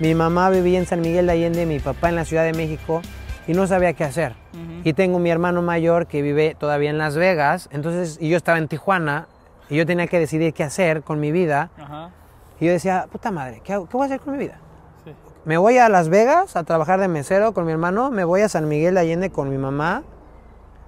Mi mamá vivía en San Miguel de Allende, mi papá en la Ciudad de México y no sabía qué hacer. Y tengo mi hermano mayor que vive todavía en Las Vegas, entonces yo estaba en Tijuana y yo tenía que decidir qué hacer con mi vida. Y yo decía, puta madre, ¿qué, voy a hacer con mi vida? Me voy a Las Vegas a trabajar de mesero con mi hermano, me voy a San Miguel de Allende con mi mamá,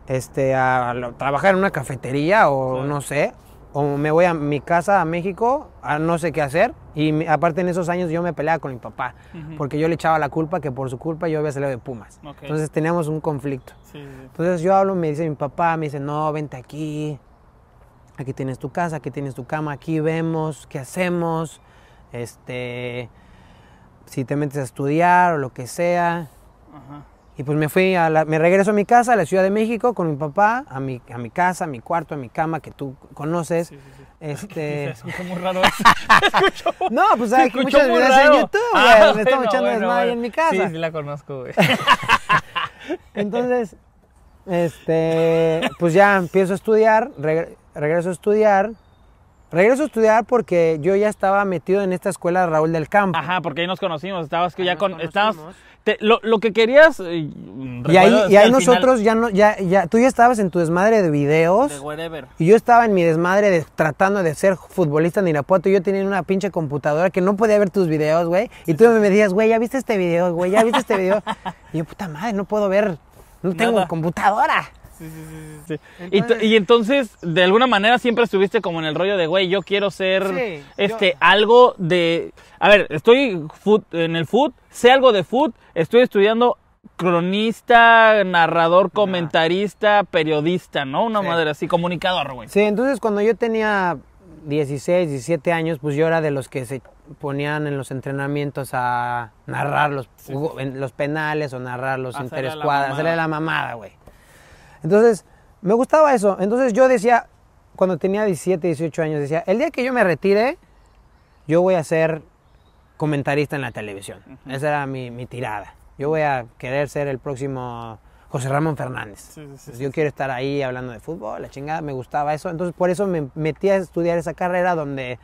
este, a, trabajar en una cafetería o no sé, o me voy a mi casa a México a no sé qué hacer. Y aparte en esos años yo me peleaba con mi papá, porque yo le echaba la culpa que por su culpa yo había salido de Pumas. Entonces teníamos un conflicto. Entonces yo hablo, me dice mi papá, me dice, no, vente aquí, aquí tienes tu casa, aquí tienes tu cama, aquí vemos qué hacemos, este, si te metes a estudiar o lo que sea. Ajá. Y pues me fui a me regreso a mi casa, a la Ciudad de México, con mi papá, a mi, a mi casa, a mi cuarto, a mi cama, que tú conoces. Este... muy raro. no, pues hay muchas videos en YouTube, ah, güey. me echando desmadre en mi casa. Sí, la conozco, güey. Entonces, este, pues ya empiezo a estudiar, regreso a estudiar. Regreso a estudiar porque yo ya estaba metido en esta escuela de Raúl del Campo. Ajá, porque ahí nos conocimos. Estabas que ya con, estabas, lo, lo, que querías. Eh, y ahí, nosotros ya no. Ya, ya, tú ya estabas en tu desmadre de videos. whatever. Y yo estaba en mi desmadre tratando de ser futbolista en Irapuato. Y yo tenía una pinche computadora que no podía ver tus videos, güey. Y tú me decías, güey, ya viste este video, güey, ya viste este video. y yo, puta madre, no puedo ver. No tengo computadora y, entonces, de alguna manera, siempre estuviste como en el rollo de, güey, yo quiero ser este algo de... A ver, estoy en el food, sé algo de food, estoy estudiando cronista, narrador, comentarista, periodista, ¿no? Una madre así, comunicador, güey. Sí, entonces cuando yo tenía 16, 17 años, pues yo era de los que se ponían en los entrenamientos a narrar los, los penales o narrar los interescuadras, hacerle la mamada, güey. Entonces, me gustaba eso. Entonces yo decía, cuando tenía 17, 18 años, decía, el día que yo me retire, yo voy a ser comentarista en la televisión. Esa era mi, tirada. Yo voy a querer ser el próximo José Ramón Fernández. Pues yo quiero estar ahí hablando de fútbol, la chingada, me gustaba eso. Entonces por eso me metí a estudiar esa carrera donde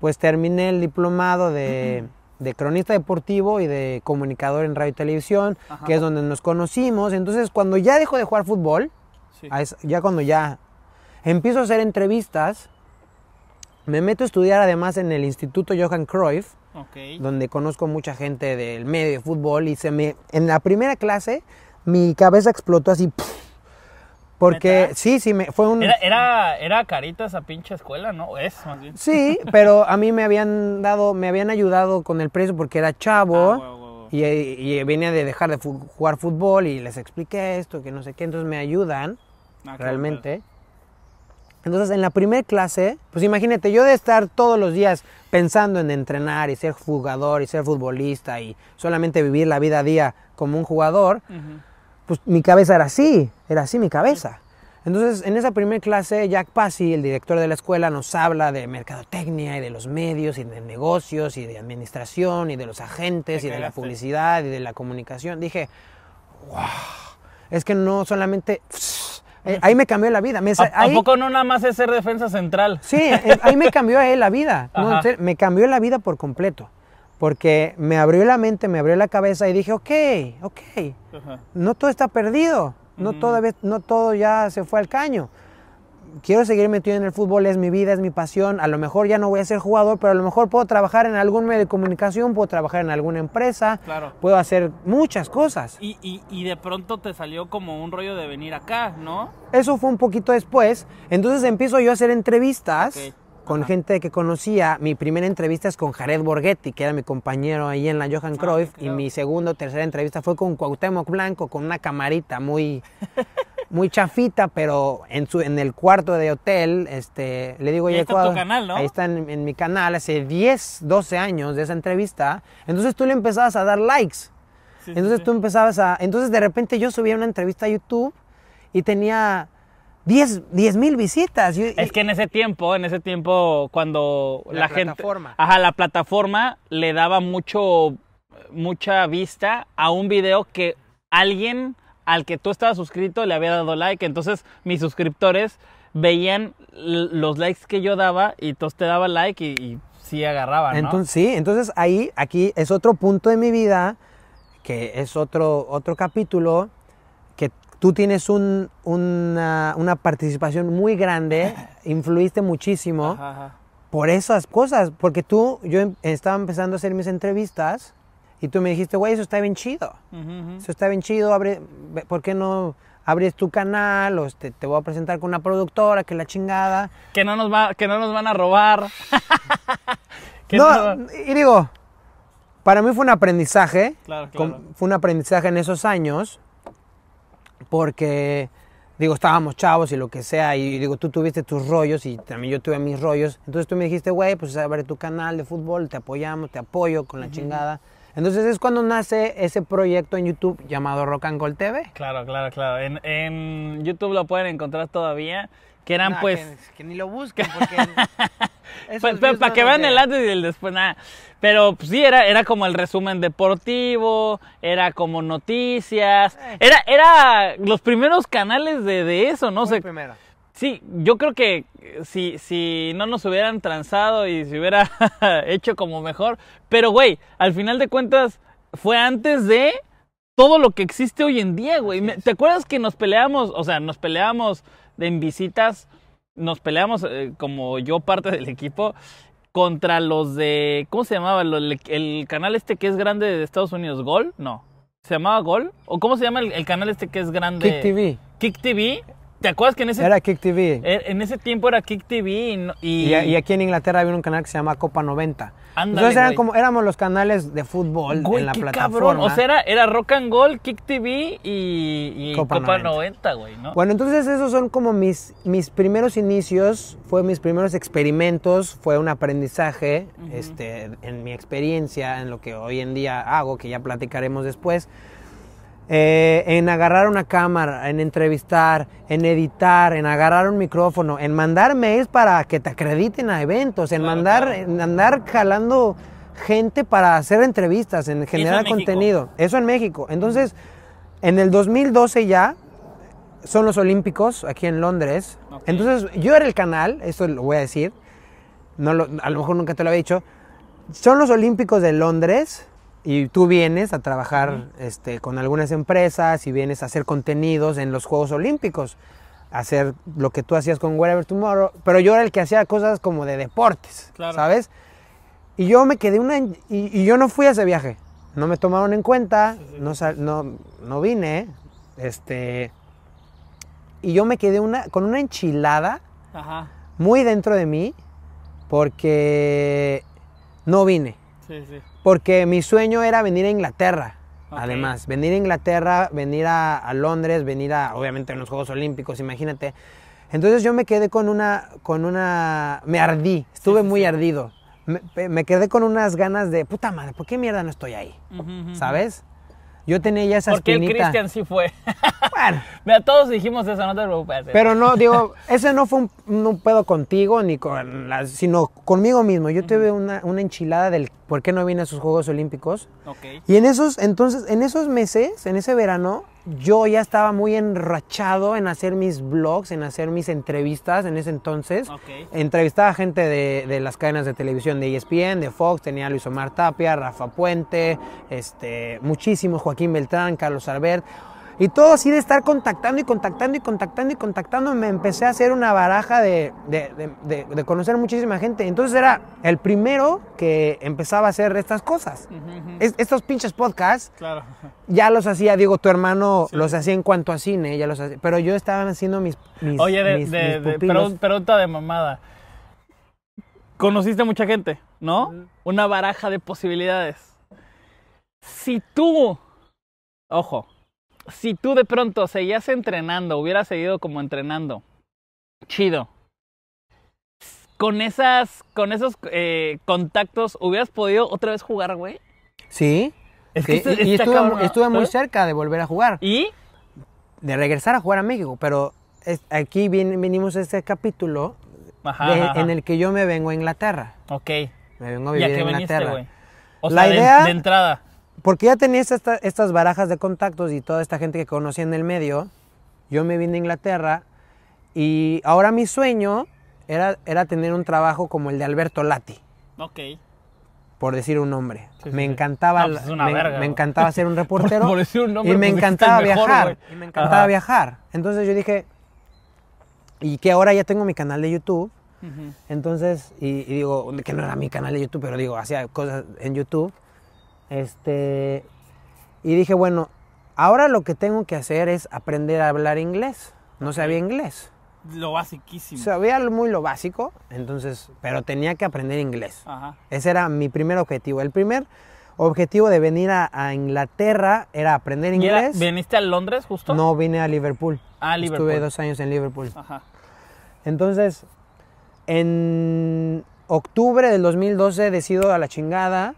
pues terminé el diplomado de de cronista deportivo y de comunicador en radio y televisión, que es donde nos conocimos. Entonces, cuando ya dejo de jugar fútbol, ya cuando ya empiezo a hacer entrevistas, me meto a estudiar además en el Instituto Johan Cruyff, donde conozco mucha gente del medio de fútbol y se me en la primera clase mi cabeza explotó así. Porque sí, sí, me, fue un... Era, era, carita esa pinche escuela, ¿no? Es Sí, pero a mí me habían dado, me habían ayudado con el precio porque era chavo. Ah, y, venía de dejar de jugar fútbol y les expliqué esto, que no sé qué, entonces me ayudan ah, realmente. Entonces, en la primera clase, pues imagínate, yo de estar todos los días pensando en entrenar y ser jugador y ser futbolista y solamente vivir la vida a día como un jugador, pues mi cabeza era así, era así mi cabeza. Entonces, en esa primera clase, Jack Passy, el director de la escuela, nos habla de mercadotecnia y de los medios y de negocios y de administración y de los agentes y de la publicidad y de la comunicación. Dije, wow, es que no solamente... Eh, ahí me cambió la vida. Me, ¿A, no nada más es ser defensa central? Sí, eh, ahí me cambió eh, la vida. me cambió la vida por completo porque me abrió la mente, me abrió la cabeza y dije, ok, ok, no todo está perdido, no, todo, no todo ya se fue al caño. Quiero seguir metido en el fútbol, es mi vida, es mi pasión. A lo mejor ya no voy a ser jugador, pero a lo mejor puedo trabajar en algún medio de comunicación, puedo trabajar en alguna empresa, puedo hacer muchas cosas. Y, de pronto te salió como un rollo de venir acá, ¿no? Eso fue un poquito después. Entonces empiezo yo a hacer entrevistas con gente que conocía. Mi primera entrevista es con Jared Borghetti, que era mi compañero ahí en la Johan ah, Cruyff, y mi segunda o tercera entrevista fue con Cuauhtémoc Blanco, con una camarita muy... muy chafita, pero en, su, en el cuarto de hotel, este, le digo, ahí está en tu canal, ¿no? Ahí está en, mi canal, hace 10, 12 años de esa entrevista. Entonces tú le empezabas a dar likes. entonces tú empezabas a... Entonces de repente yo subía una entrevista a YouTube y tenía Diez mil visitas. es eh, que en ese tiempo, en ese tiempo, cuando la, plataforma. gente. Ajá, la plataforma le daba mucho, mucha vista a un video que alguien al que tú estabas suscrito le había dado like. Entonces, mis suscriptores veían los likes que yo daba y todos te daba like y, sí agarraban. ¿no? Entonces, sí, entonces ahí, aquí es otro punto de mi vida que es otro, otro capítulo tú tienes una, participación muy grande, influiste muchísimo por esas cosas, porque tú, yo em, estaba empezando a hacer mis entrevistas y tú me dijiste, güey, eso está bien chido, eso está bien chido, abre, ¿por qué no abres tu canal o este, te, voy a presentar con una productora que la chingada? Que no nos, va, que no nos van a robar. no, y digo, para mí fue un aprendizaje, fue un aprendizaje en esos años porque, digo, estábamos chavos y lo que sea, y digo, tú tuviste tus rollos y también yo tuve mis rollos, entonces tú me dijiste, güey, pues abre tu canal de fútbol, te apoyamos, te apoyo con la chingada. Entonces es cuando nace ese proyecto en YouTube llamado Rock and Gold TV. Claro, claro, claro. En, en YouTube lo pueden encontrar todavía que eran pues... Que, ni lo busquen porque... Pues, para que vean el antes y el después, nada. Pero pues, sí, era, era como el resumen deportivo, era como noticias, eh. era, era los primeros canales de, eso, ¿no? sé primero. Sí, yo creo que si, si no nos hubieran tranzado y se hubiera hecho como mejor, pero güey, al final de cuentas fue antes de todo lo que existe hoy en día, güey. ¿Te acuerdas que nos peleamos, o sea, nos peleamos en visitas nos peleamos eh, como yo parte del equipo contra los de ¿cómo se llamaba el, canal este que es grande de Estados Unidos? Gol, no. ¿Se llamaba Gol? ¿O cómo se llama el, el canal este que es grande? Kick TV. Kick TV ¿Te acuerdas que en ese... Era Kick TV. Er, en ese tiempo era Kick TV y... Y, aquí en Inglaterra había un canal que se llama Copa 90. Entonces eran como, éramos los canales de fútbol en la plataforma. Cabrón. O sea, era, era, Rock and Gold, Kick TV y, Copa, 90. güey, ¿no? Bueno, entonces esos son como mis, mis primeros inicios, fue mis primeros experimentos, fue un aprendizaje este, en mi experiencia, en lo que hoy en día hago, que ya platicaremos después. Eh, en agarrar una cámara, en entrevistar, en editar, en agarrar un micrófono, en mandar mails para que te acrediten a eventos, en mandar, andar jalando gente para hacer entrevistas, en generar contenido. Eso en México. Entonces, en el 2012 ya son los Olímpicos aquí en Londres. Entonces, yo era el canal, eso lo voy a decir. a lo mejor nunca te lo había dicho. Son los Olímpicos de Londres y tú vienes a trabajar este, con algunas empresas y vienes a hacer contenidos en los Juegos Olímpicos, hacer lo que tú hacías con Whatever Tomorrow, pero yo era el que hacía cosas como de deportes, ¿sabes? Y yo me quedé una... Y, yo no fui a ese viaje, no me tomaron en cuenta, No, no, vine, este... Y yo me quedé una, con una enchilada muy dentro de mí porque no vine. Porque mi sueño era venir a Inglaterra. Además, venir a Inglaterra, venir a, Londres, venir a, obviamente, a los Juegos Olímpicos, imagínate. Entonces yo me quedé con una, con una, me ardí, estuve muy ardido. Me, quedé con unas ganas de, puta madre, ¿por qué mierda no estoy ahí? ¿Sabes? Yo tenía ya esa Porque el Cristian sí fue. Bueno. Mira, todos dijimos eso, no te preocupes. Eh. Pero no, digo, ese no fue un, puedo pedo contigo, ni con sino conmigo mismo. Yo tuve una, enchilada del por qué no vine a sus Juegos Olímpicos. Y en esos, entonces, en esos meses, en ese verano, yo ya estaba muy enrachado en hacer mis blogs, en hacer mis entrevistas en ese entonces. Entrevistaba gente de, las cadenas de televisión de ESPN, de Fox, tenía a Luis Omar Tapia, Rafa Puente, este, muchísimos, Joaquín Beltrán, Carlos Albert. Y todo así de estar contactando y contactando y contactando y contactando, me empecé a hacer una baraja de, de, de, conocer muchísima gente. Entonces era el primero que empezaba a hacer estas cosas. estos pinches podcasts, claro. ya los hacía, digo, tu hermano los hacía en cuanto a cine, ya los hacía, pero yo estaba haciendo mis... Oye, de, pregunta de mamada. Conociste mucha gente, ¿no? Una baraja de posibilidades. Si tú, ojo, si tú de pronto seguías entrenando, hubieras seguido como entrenando, chido. Con esas, con esos eh, contactos, ¿hubieras podido otra vez jugar, güey? Sí. y, estuve, muy cerca de volver a jugar. ¿Y? De regresar a jugar a México, pero aquí vinimos a este capítulo en el que yo me vengo a Inglaterra. Ok. Me vengo a vivir a Inglaterra. güey? O la sea, de, entrada porque ya tenía estas barajas de contactos y toda esta gente que conocía en el medio, yo me vine a Inglaterra y ahora mi sueño era, era tener un trabajo como el de Alberto Lati. Ok. Por decir un nombre. me encantaba pues, me, encantaba ser un reportero por, decir un nombre, pues, y, me encantaba viajar, y me encantaba viajar. Entonces yo dije y que ahora ya tengo mi canal de YouTube. Entonces, y digo, que no era mi canal de YouTube, pero digo, hacía cosas en YouTube. Este, y dije, bueno, ahora lo que tengo que hacer es aprender a hablar inglés. No sabía inglés. Lo basiquísimo. Sabía muy lo básico, entonces, pero tenía que aprender inglés. Ese era mi primer objetivo. El primer objetivo de venir a, Inglaterra era aprender inglés. ¿Viniste a Londres justo? No, vine a Liverpool. Ah, Liverpool. Estuve dos años en Liverpool. Entonces, en octubre del 2012 decido a la chingada,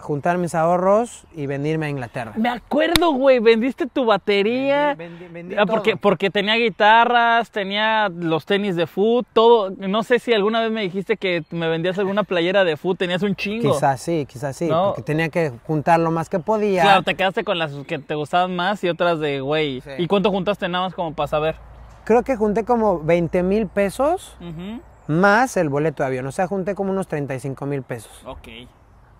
juntar mis ahorros y venirme a Inglaterra. Me acuerdo, güey, vendiste tu batería. Ah, porque, porque tenía guitarras, tenía los tenis de foot, todo. No sé si alguna vez me dijiste que me vendías alguna playera de foot, tenías un chingo. Quizás sí, quizás sí, porque tenía que juntar lo más que podía. Claro, te quedaste con las que te gustaban más y otras de, güey. ¿Y cuánto juntaste nada más como para saber? Creo que junté como 20 mil pesos. Más el boleto de avión, o sea, junté como unos 35 mil pesos. Ok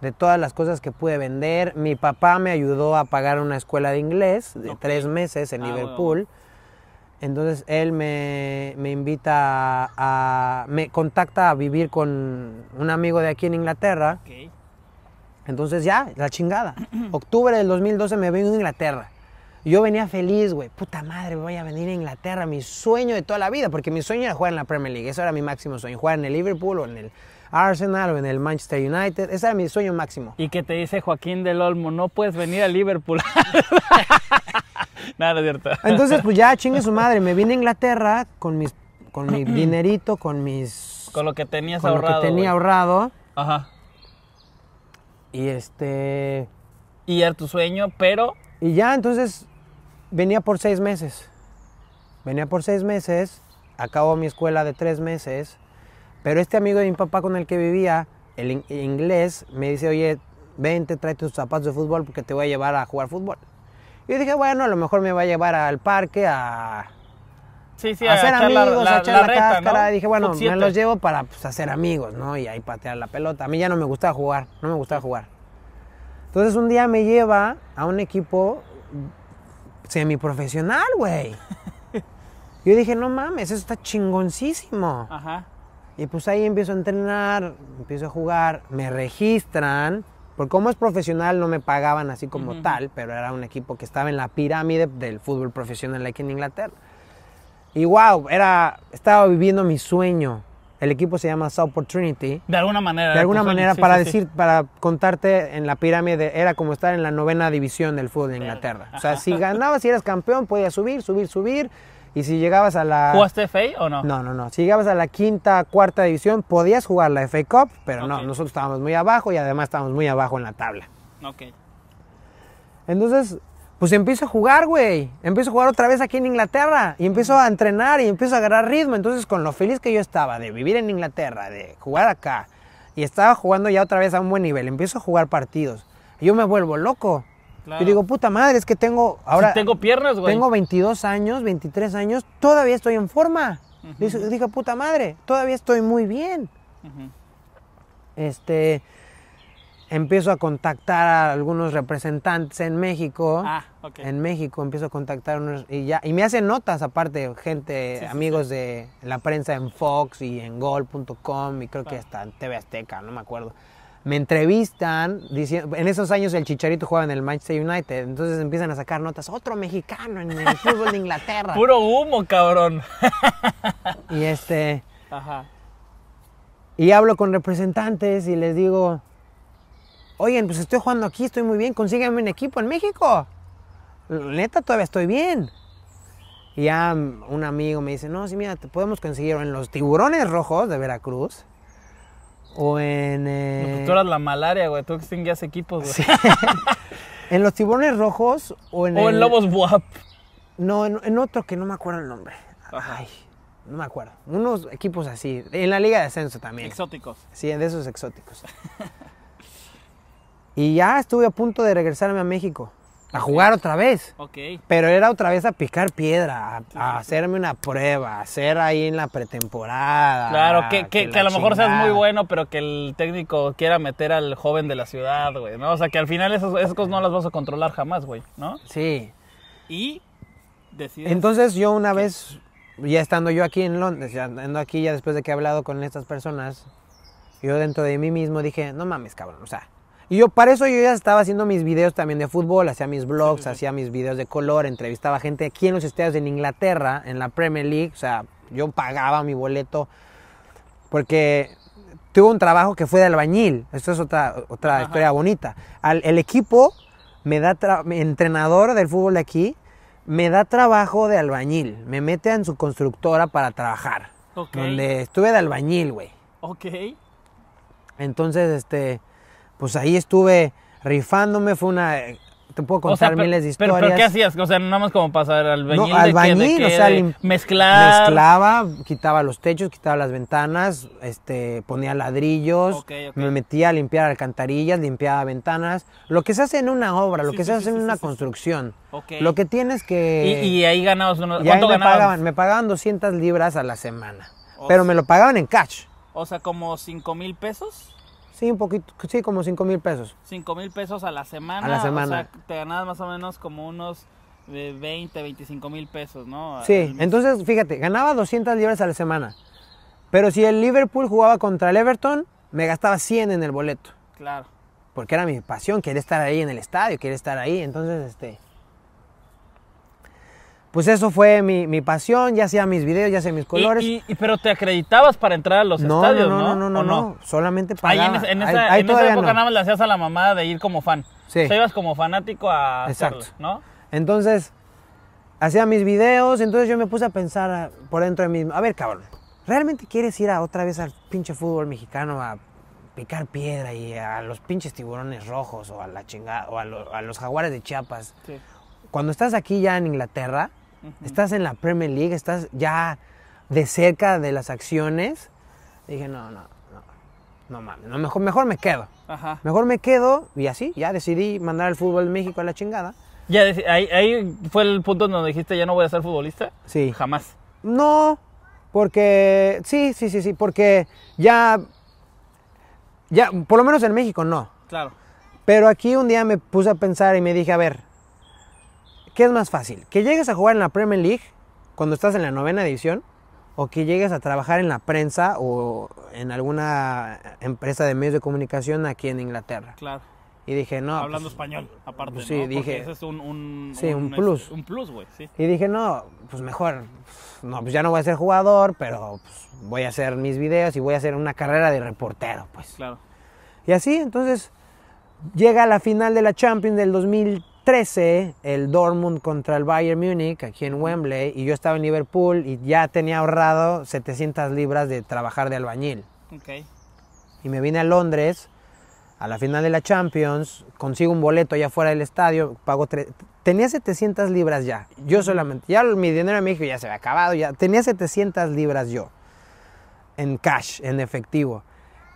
de todas las cosas que pude vender. Mi papá me ayudó a pagar una escuela de inglés de tres meses en ah, Liverpool. Entonces él me, invita a, me contacta a vivir con un amigo de aquí en Inglaterra. Entonces ya, la chingada. Octubre del 2012 me vino a Inglaterra. Yo venía feliz, güey. Puta madre, voy a venir a Inglaterra. Mi sueño de toda la vida, porque mi sueño era jugar en la Premier League. Eso era mi máximo sueño, jugar en el Liverpool o en el Arsenal o en el Manchester United. Ese era mi sueño máximo. Y que te dice Joaquín del Olmo, no puedes venir a Liverpool. Nada, de cierto. Entonces, pues ya chingue su madre, me vine a Inglaterra con mis con mi dinerito, con mis con lo que tenías con Lo que tenía ahorrado. Ajá. Y este y era tu sueño, pero y ya entonces venía por seis meses. Venía por seis meses, acabo mi escuela de tres meses pero este amigo de mi papá con el que vivía, el inglés, me dice, oye, vente, trae tus zapatos de fútbol porque te voy a llevar a jugar fútbol. yo dije, bueno, a lo mejor me va a llevar al parque a, hacer amigos, a echar la, cáscara. Dije, bueno, me los llevo para pues, hacer amigos, ¿no? Y ahí patear la pelota. A mí ya no me gustaba jugar, no me gustaba jugar. Entonces un día me lleva a un equipo semiprofesional, güey. Yo dije, no mames, eso está chingoncísimo. Ajá. Y pues ahí empiezo a entrenar, empiezo a jugar, me registran, porque como es profesional no me pagaban así como tal, pero era un equipo que estaba en la pirámide del fútbol profesional aquí en Inglaterra. Y wow, era, estaba viviendo mi sueño. El equipo se llama Southport Trinity. De alguna manera. De alguna manera, para decir, para contarte en la pirámide, era como estar en la novena división del fútbol de Inglaterra. O sea, si ganabas, si eras campeón, podías subir, subir, subir. Y si llegabas a la... ¿Jugaste FA o no? No, no, no. Si llegabas a la quinta, cuarta división, podías jugar la FA Cup, pero no, nosotros estábamos muy abajo y además estábamos muy abajo en la tabla. Ok. Entonces, pues empiezo a jugar, güey. Empiezo a jugar otra vez aquí en Inglaterra. Y empiezo a entrenar y empiezo a agarrar ritmo. Entonces, con lo feliz que yo estaba de vivir en Inglaterra, de jugar acá, y estaba jugando ya otra vez a un buen nivel, empiezo a jugar partidos. yo me vuelvo loco. Y digo, puta madre, es que tengo ahora... tengo piernas, güey. Tengo 22 años, 23 años, todavía estoy en forma. Digo, puta madre, todavía estoy muy bien. Este, empiezo a contactar a algunos representantes en México. Ah, ok. En México empiezo a contactar unos y ya y me hacen notas aparte gente, amigos de la prensa en Fox y en Gol.com y creo que hasta en TV Azteca, no me acuerdo me entrevistan, diciendo, en esos años el Chicharito jugaba en el Manchester United, entonces empiezan a sacar notas, otro mexicano en el fútbol de Inglaterra. Puro humo, cabrón. y este... Y hablo con representantes y les digo, oigan, pues estoy jugando aquí, estoy muy bien, consígueme un equipo en México. Neta, todavía estoy bien. Y ya un amigo me dice, no, sí, mira, te podemos conseguir en los tiburones rojos de Veracruz o en... Eh... tú eras la malaria, güey. Tú extinguías equipos, güey. en los Tibones rojos o en... O en Lobos Buap. No, en, otro que no me acuerdo el nombre. Ay, no me acuerdo. Unos equipos así. En la Liga de Ascenso también. Exóticos. Sí, de esos exóticos. y ya estuve a punto de regresarme a México a jugar otra vez. Ok. Pero era otra vez a picar piedra, a, hacerme una prueba, a hacer ahí en la pretemporada. Claro, que, a lo mejor seas muy bueno, pero que el técnico quiera meter al joven de la ciudad, güey, ¿no? O sea, que al final esas, cosas no las vas a controlar jamás, güey, ¿no? Sí. Y Entonces yo una vez, ya estando yo aquí en Londres, ya andando aquí ya después de que he hablado con estas personas, yo dentro de mí mismo dije, no mames, cabrón, o sea y yo para eso yo ya estaba haciendo mis videos también de fútbol, hacía mis blogs, hacía mis videos de color, entrevistaba gente aquí en los estadios en Inglaterra, en la Premier League, o sea, yo pagaba mi boleto porque tuve un trabajo que fue de albañil, esto es otra, otra historia bonita. el equipo me da, entrenador del fútbol de aquí, me da trabajo de albañil, me mete en su constructora para trabajar, okay. donde estuve de albañil, güey. Ok. Entonces, este pues ahí estuve rifándome, fue una... Te puedo contar miles de historias. Pero, ¿qué hacías? O sea, nada más como pasar al bañil. No, al o sea, Mezclaba, quitaba los techos, quitaba las ventanas, este, ponía ladrillos, me metía a limpiar alcantarillas, limpiaba ventanas. Lo que se hace en una obra, lo que se hace en una construcción. Lo que tienes que... Y, ahí ganabas ¿Cuánto me Pagaban, me pagaban 200 libras a la semana, pero me lo pagaban en cash. O sea, como 5 mil pesos. Sí, un poquito, sí, como cinco mil pesos. ¿Cinco mil pesos a la semana. A la semana. O sea, te ganabas más o menos como unos de 20, 25 mil pesos, ¿no? Sí, entonces fíjate, ganaba 200 libras a la semana. Pero si el Liverpool jugaba contra el Everton, me gastaba 100 en el boleto. Claro. Porque era mi pasión, quería estar ahí en el estadio, quería estar ahí. Entonces, este, pues eso fue mi, pasión, ya hacía mis videos, ya hacía mis colores. Y, pero te acreditabas para entrar a los no, estadios, ¿no? No, no, no, no, no, solamente para Ahí en, esa, época nada más le hacías a la mamá de ir como fan. Sí. O sea, ibas como fanático a Exacto. Hacerlo, ¿no? Entonces, hacía mis videos, entonces yo me puse a pensar por dentro de mí, a ver, cabrón, ¿realmente quieres ir a otra vez al pinche fútbol mexicano a picar piedra y a los pinches tiburones rojos o a la chingada o a, a los jaguares de Chiapas? Sí. Cuando estás aquí ya en Inglaterra, Estás en la Premier League, estás ya de cerca de las acciones. dije, no, no, no, no mames, mejor, mejor me quedo. Mejor me quedo y así, ya decidí mandar el fútbol de México a la chingada. Ya, ahí, ahí fue el punto donde dijiste, ya no voy a ser futbolista. Sí. Jamás. No, porque, sí, sí, sí, sí, porque ya, ya, por lo menos en México no. Claro. Pero aquí un día me puse a pensar y me dije, a ver, ¿Qué es más fácil? ¿Que llegues a jugar en la Premier League cuando estás en la novena división? ¿O que llegues a trabajar en la prensa o en alguna empresa de medios de comunicación aquí en Inglaterra? Claro. Y dije, no. Hablando pues, español, aparte. Pues sí, dije. ese es un, sí, un, este, plus. Un plus, güey, Y dije, no, pues mejor. No, pues ya no voy a ser jugador, pero pues, voy a hacer mis videos y voy a hacer una carrera de reportero, pues. Claro. Y así, entonces, llega a la final de la Champions del 2000 13 el Dortmund contra el Bayern Munich aquí en Wembley y yo estaba en Liverpool y ya tenía ahorrado 700 libras de trabajar de albañil. Okay. Y me vine a Londres a la final de la Champions, consigo un boleto allá fuera del estadio, pago tenía 700 libras ya. Yo solamente, ya mi dinero en México ya se había acabado, ya tenía 700 libras yo en cash, en efectivo.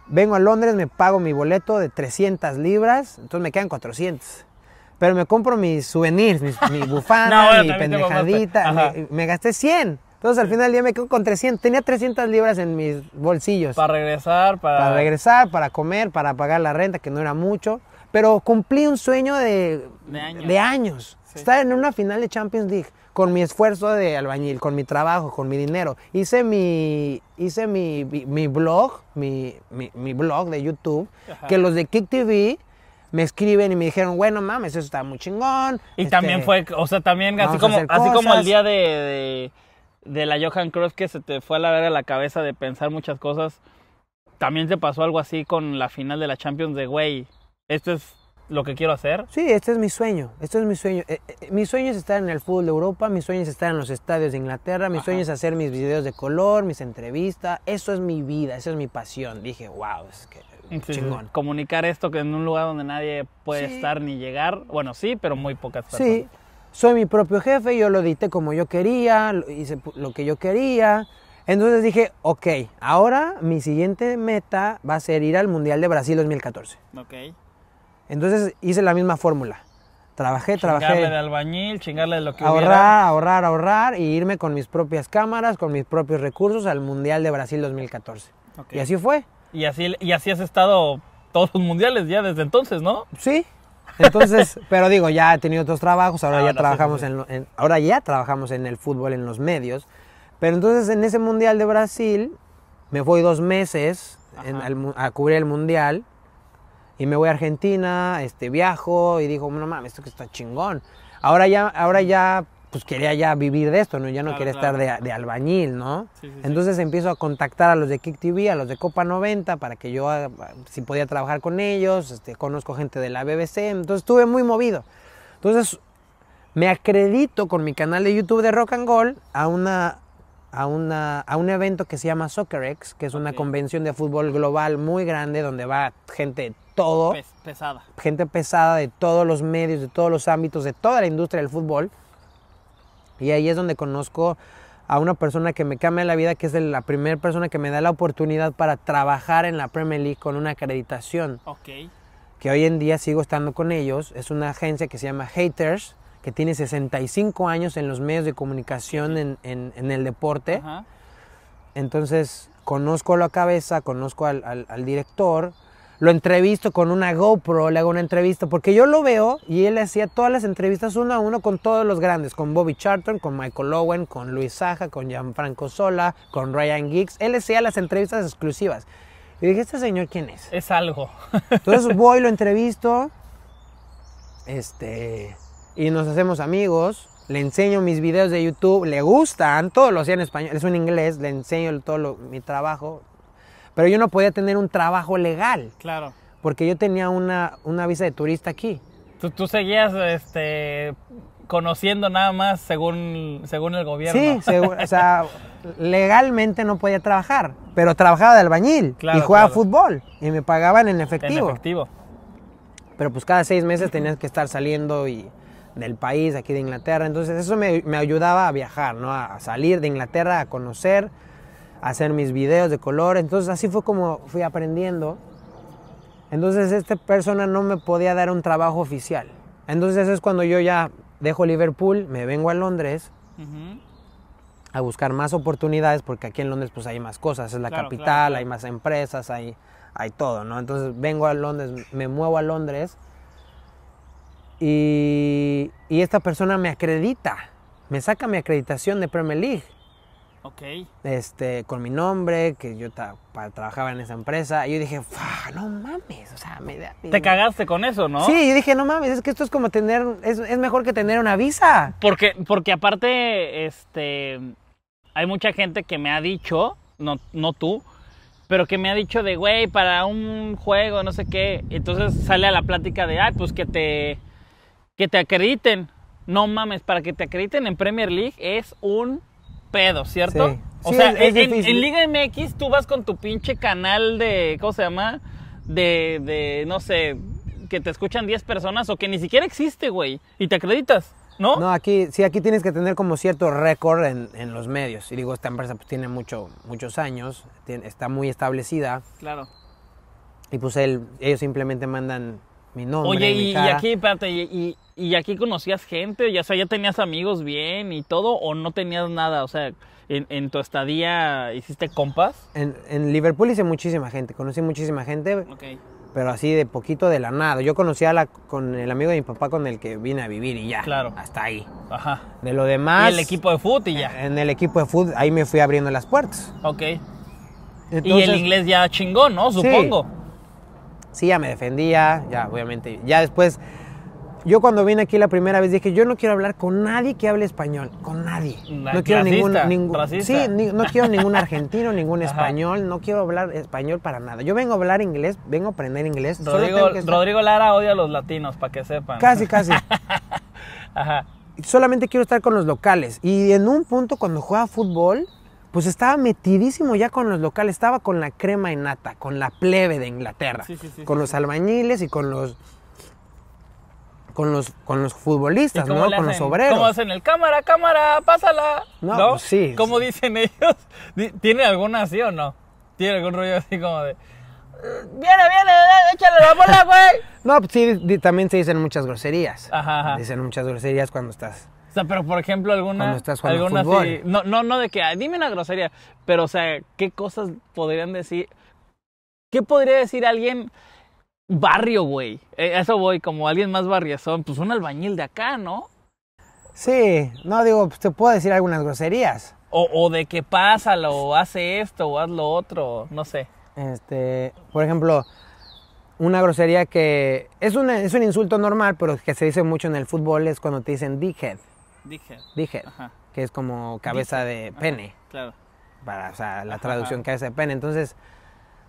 Vengo a Londres, me pago mi boleto de 300 libras, entonces me quedan 400 pero me compro mis souvenirs, mi bufanda, mi pendejadita. Me, gasté 100. Entonces al final del día me quedo con 300. Tenía 300 libras en mis bolsillos. Para regresar, para... regresar, para comer, para pagar la renta, que no era mucho. Pero cumplí un sueño de, años. Estar en una final de Champions League con mi esfuerzo de albañil, con mi trabajo, con mi dinero. Hice mi, hice mi, blog, mi, blog de YouTube, que los de Kick TV me escriben y me dijeron, bueno, mames, eso está muy chingón. Y también este, fue, o sea, también así como, así como el día de, de, la Johan Cruyff que se te fue a la verga la cabeza de pensar muchas cosas, también te pasó algo así con la final de la Champions de, güey, esto es lo que quiero hacer. Sí, este es mi sueño, esto es mi sueño. Eh, eh, mi sueño es estar en el fútbol de Europa, mi sueño es estar en los estadios de Inglaterra, mi sueño es hacer mis videos de color, mis entrevistas, eso es mi vida, eso es mi pasión. Dije, wow, es que Comunicar esto que en un lugar donde nadie puede estar ni llegar. Bueno, sí, pero muy pocas personas. Sí, soy mi propio jefe, yo lo edité como yo quería, hice lo que yo quería. Entonces dije, ok, ahora mi siguiente meta va a ser ir al Mundial de Brasil 2014. Ok. Entonces hice la misma fórmula. Trabajé, trabajé. Chingarle de albañil, chingarle de lo que Ahorrar, ahorrar, ahorrar y irme con mis propias cámaras, con mis propios recursos al Mundial de Brasil 2014. Okay. Y así fue. Y así, y así has estado todos los mundiales ya desde entonces, ¿no? Sí. Entonces, pero digo, ya he tenido otros trabajos, ahora, ah, ya trabajamos En, ahora ya trabajamos en el fútbol, en los medios. Pero entonces en ese mundial de Brasil me voy dos meses a cubrir el mundial y me voy a Argentina, este viajo y digo, no mames, esto que está chingón. Ahora ya, ahora ya pues quería ya vivir de esto, ¿no? Ya no quería estar de, albañil, ¿no? Entonces empiezo a contactar a los de Kick TV, a los de Copa 90, para que yo, ah, si podía trabajar con ellos, este, conozco gente de la BBC, entonces estuve muy movido. Entonces me acredito con mi canal de YouTube de Rock and Gold a una... A, una, a un evento que se llama SoccerX, que es una convención de fútbol global muy grande donde va gente todo. pesada. Gente pesada de todos los medios, de todos los ámbitos, de toda la industria del fútbol y ahí es donde conozco a una persona que me cambia la vida, que es la primera persona que me da la oportunidad para trabajar en la Premier League con una acreditación. Ok. Que hoy en día sigo estando con ellos. Es una agencia que se llama Haters, que tiene 65 años en los medios de comunicación, en, en, el deporte. Entonces, conozco la cabeza, conozco al, al, al director lo entrevisto con una GoPro, le hago una entrevista, porque yo lo veo y él hacía todas las entrevistas uno a uno con todos los grandes, con Bobby Charlton, con Michael Owen, con Luis Saja, con Gianfranco Sola, con Ryan Giggs, él hacía las entrevistas exclusivas. Y dije, ¿este señor quién es? Es algo. Entonces voy, lo entrevisto, este, y nos hacemos amigos, le enseño mis videos de YouTube, le gustan, todo lo hacía en español, es un inglés, le enseño todo mi trabajo, pero yo no podía tener un trabajo legal. Claro. Porque yo tenía una, una visa de turista aquí. Tú, seguías este, conociendo nada más según, según el gobierno. Sí, o sea, legalmente no podía trabajar, pero trabajaba de albañil y jugaba fútbol y me pagaban en efectivo. En efectivo. Pero pues cada seis meses tenías que estar saliendo y, del país, aquí de Inglaterra. Entonces eso me, me ayudaba a viajar, ¿no? A salir de Inglaterra, a conocer hacer mis videos de color. Entonces así fue como fui aprendiendo. Entonces esta persona no me podía dar un trabajo oficial. Entonces es cuando yo ya dejo Liverpool, me vengo a Londres a buscar más oportunidades porque aquí en Londres pues hay más cosas, es la capital, hay más empresas, hay, hay todo, ¿no? Entonces vengo a Londres, me muevo a Londres y esta persona me acredita, me saca mi acreditación de Premier League. Ok. Este, con mi nombre, que yo trabajaba en esa empresa. Y yo dije, no mames, o sea, me Te cagaste con eso, ¿no? Sí, yo dije, no mames, es que esto es como tener, es, mejor que tener una visa. Porque, porque aparte, este, hay mucha gente que me ha dicho, no, no tú, pero que me ha dicho de, güey, para un juego, no sé qué. Entonces sale a la plática de, ay, pues que te, que te acrediten. No mames, para que te acrediten en Premier League es un pedo, ¿cierto? O sea, en, Liga MX tú vas con tu pinche canal de, ¿cómo se llama? De, de no sé, que te escuchan 10 personas o que ni siquiera existe, güey, y te acreditas. ¿No? No, aquí, sí, aquí tienes que tener como cierto récord en, los medios. Y digo, esta empresa pues, tiene mucho, muchos años, está muy establecida. Claro. Y pues ellos simplemente mandan mi nombre. Oye, y, aquí, espérate, y, aquí conocías gente, ya, o sea, ya tenías amigos bien y todo, o no tenías nada, o sea, en, tu estadía hiciste compas. En, en, Liverpool hice muchísima gente, conocí muchísima gente, pero así de poquito de la nada. Yo conocí a la, con el amigo de mi papá con el que vine a vivir y ya. Claro. Hasta ahí. Ajá. De lo demás. En el equipo de fútbol y ya. En, el equipo de fútbol, ahí me fui abriendo las puertas. Ok. y el inglés ya chingó, ¿no? Supongo. Sí, ya me defendía, ya obviamente, ya después, yo cuando vine aquí la primera vez dije, yo no quiero hablar con nadie que hable español, con nadie. no quiero ningún, no quiero ningún argentino, ningún español, no quiero hablar español para nada. Yo vengo a hablar inglés, vengo a aprender inglés. Rodrigo, Lara odia a los latinos, para que sepan. Casi, casi. Ajá. Solamente quiero estar con los locales. Y en un punto cuando juega fútbol, pues estaba metidísimo ya con los locales, estaba con la crema en nata, con la plebe de Inglaterra, con los albañiles y con los con los con los futbolistas, ¿no? Con los obreros. ¿Cómo hacen el cámara, cámara, pásala? No, pues sí. ¿Cómo dicen ellos? ¿Tiene alguna así o no? ¿Tiene algún rollo así como de mm, Viene, viene, eh, échale la bola, güey. no, pues sí, también se dicen muchas groserías. ajá. Dicen muchas groserías cuando estás o sea, pero por ejemplo, alguna. Cuando alguna fútbol. no, no, no de que, dime una grosería. Pero, o sea, ¿qué cosas podrían decir? ¿Qué podría decir alguien barrio, güey? E, eso voy, como alguien más barriazón. Pues un albañil de acá, ¿no? Sí, no, digo, pues, te puedo decir algunas groserías. O, o de que pásalo, o hace esto, o haz lo otro, no sé. Este, por ejemplo, una grosería que es, una, es un insulto normal, pero que se dice mucho en el fútbol es cuando te dicen dickhead. Dickhead. Dickhead. Que es como cabeza de pene. Claro. Para, la traducción cabeza de pene. Entonces,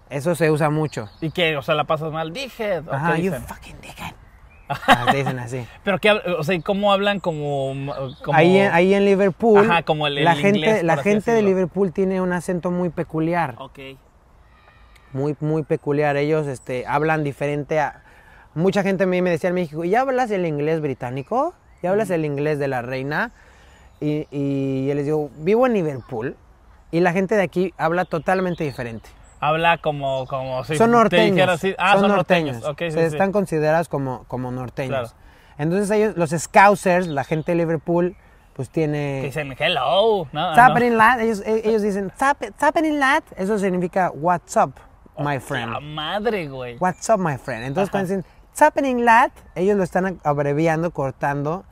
eso se usa mucho. ¿Y qué? O sea, la pasas mal. Dickhead. you fucking ah, dicen así. Pero qué, o sea, ¿cómo hablan como, Ahí, en, Liverpool, como la gente, la gente de Liverpool tiene un acento muy peculiar. Ok. Muy, muy peculiar. Ellos este, hablan diferente a... Mucha gente me decía en México, ¿y hablas el inglés británico? y hablas el inglés de la reina. Y, y yo les digo, vivo en Liverpool y la gente de aquí habla totalmente diferente. Habla como, como ah, son norteños. Ah, son, norteños. Se están considerados como, como norteños. Entonces ellos, los scousers, la gente de Liverpool, pues tiene... Dicen hello, ¿no? Happening, ah, lad. Ellos, e-, ellos dicen, happening, lad. Eso significa what's up, oh, my friend. La madre, güey. What's up, my friend. Entonces cuando dicen, happening, lad, ellos lo están abreviando, cortando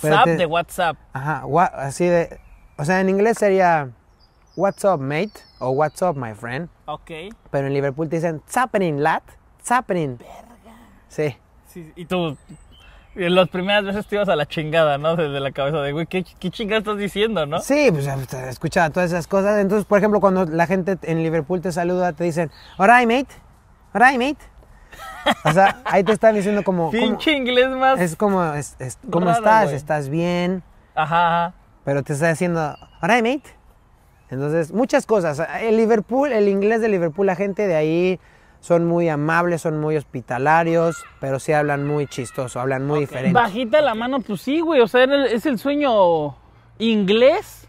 Zap de WhatsApp. Ajá, así de. O sea, en inglés sería Whatsapp mate? o Whatsapp my friend. Ok. Pero en Liverpool te dicen Zappening, lad. Zappening. Verga. Sí. sí. Y tú. Las primeras veces te ibas a la chingada, ¿no? Desde la cabeza de, güey, ¿qué, qué chingada estás diciendo, no? Sí, pues escuchaba todas esas cosas. Entonces, por ejemplo, cuando la gente en Liverpool te saluda, te dicen, alright, mate. Alright, mate. O sea, ahí te están diciendo como... Pinche inglés más. Es como, ¿cómo estás? ¿Estás bien? Ajá, Pero te está diciendo, alright, mate. Entonces, muchas cosas. El Liverpool, el inglés de Liverpool, la gente de ahí son muy amables, son muy hospitalarios, pero sí hablan muy chistoso, hablan muy diferente. Bajita la mano, pues sí, güey. O sea, es el sueño inglés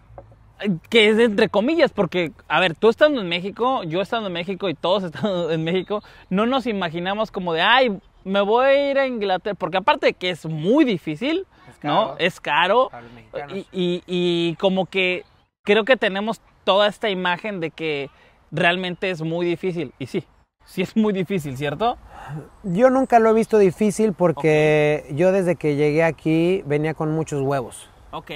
que es entre comillas, porque, a ver, tú estando en México, yo estando en México y todos estando en México, no nos imaginamos como de, ay, me voy a ir a Inglaterra, porque aparte de que es muy difícil, ¿no? Es caro. Y, y, como que creo que tenemos toda esta imagen de que realmente es muy difícil, y sí. Sí es muy difícil, ¿cierto? Yo nunca lo he visto difícil porque yo desde que llegué aquí venía con muchos huevos. Ok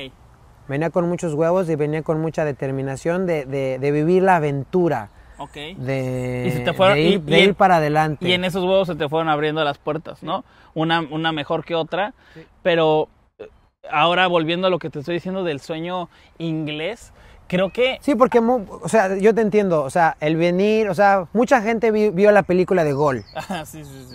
venía con muchos huevos y venía con mucha determinación de, de, vivir la aventura. De, de, ir, para adelante. Y en esos huevos se te fueron abriendo las puertas, ¿no? Una, una mejor que otra. Pero eh, ahora volviendo a lo que te estoy diciendo del sueño inglés, creo que... Sí, porque, o sea, yo te entiendo, o sea, el venir, o sea, mucha gente vio, la película de Gol. Ah,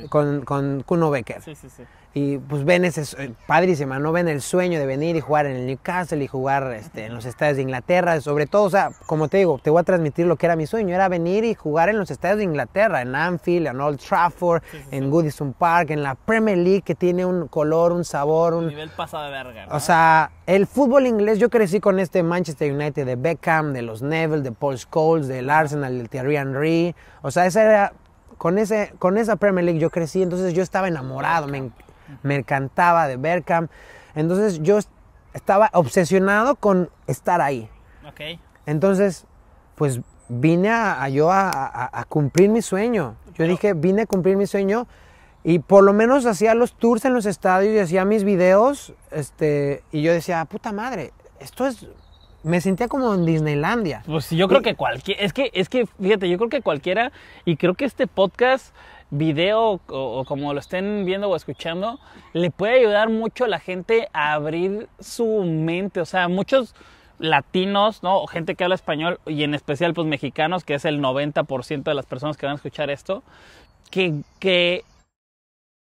con, con Kuno Becker. Sí, sí, sí y pues ven ese padrísima, ¿no? Ven el sueño de venir y jugar en el Newcastle y jugar este, en los estadios de Inglaterra, sobre todo, o sea, como te digo, te voy a transmitir lo que era mi sueño, era venir y jugar en los estadios de Inglaterra, en Anfield, en Old Trafford, en Goodison Park, en la Premier League que tiene un color, un sabor, un... nivel pasa de verga. O sea, el fútbol inglés, yo crecí con este Manchester United de Beckham, de los Neville, de Paul Scholes, del Arsenal, del Thierry Henry, o sea, esa Con, ese, con esa Premier League yo crecí, entonces yo estaba enamorado, me, me encantaba de Berkham. Entonces yo estaba obsesionado con estar ahí. Ok. Entonces, pues vine a, yo a, cumplir mi sueño. Yo dije, vine a cumplir mi sueño y por lo menos hacía los tours en los estadios y hacía mis videos. Este, y yo decía, puta madre, esto es me sentía como en Disneylandia. Pues yo creo que cualquier, es que, es que, fíjate, yo creo que cualquiera, y creo que este podcast video o, como lo estén viendo o escuchando, le puede ayudar mucho a la gente a abrir su mente. O sea, muchos latinos, ¿no? O gente que habla español y en especial pues mexicanos, que es el 90% de las personas que van a escuchar esto, que,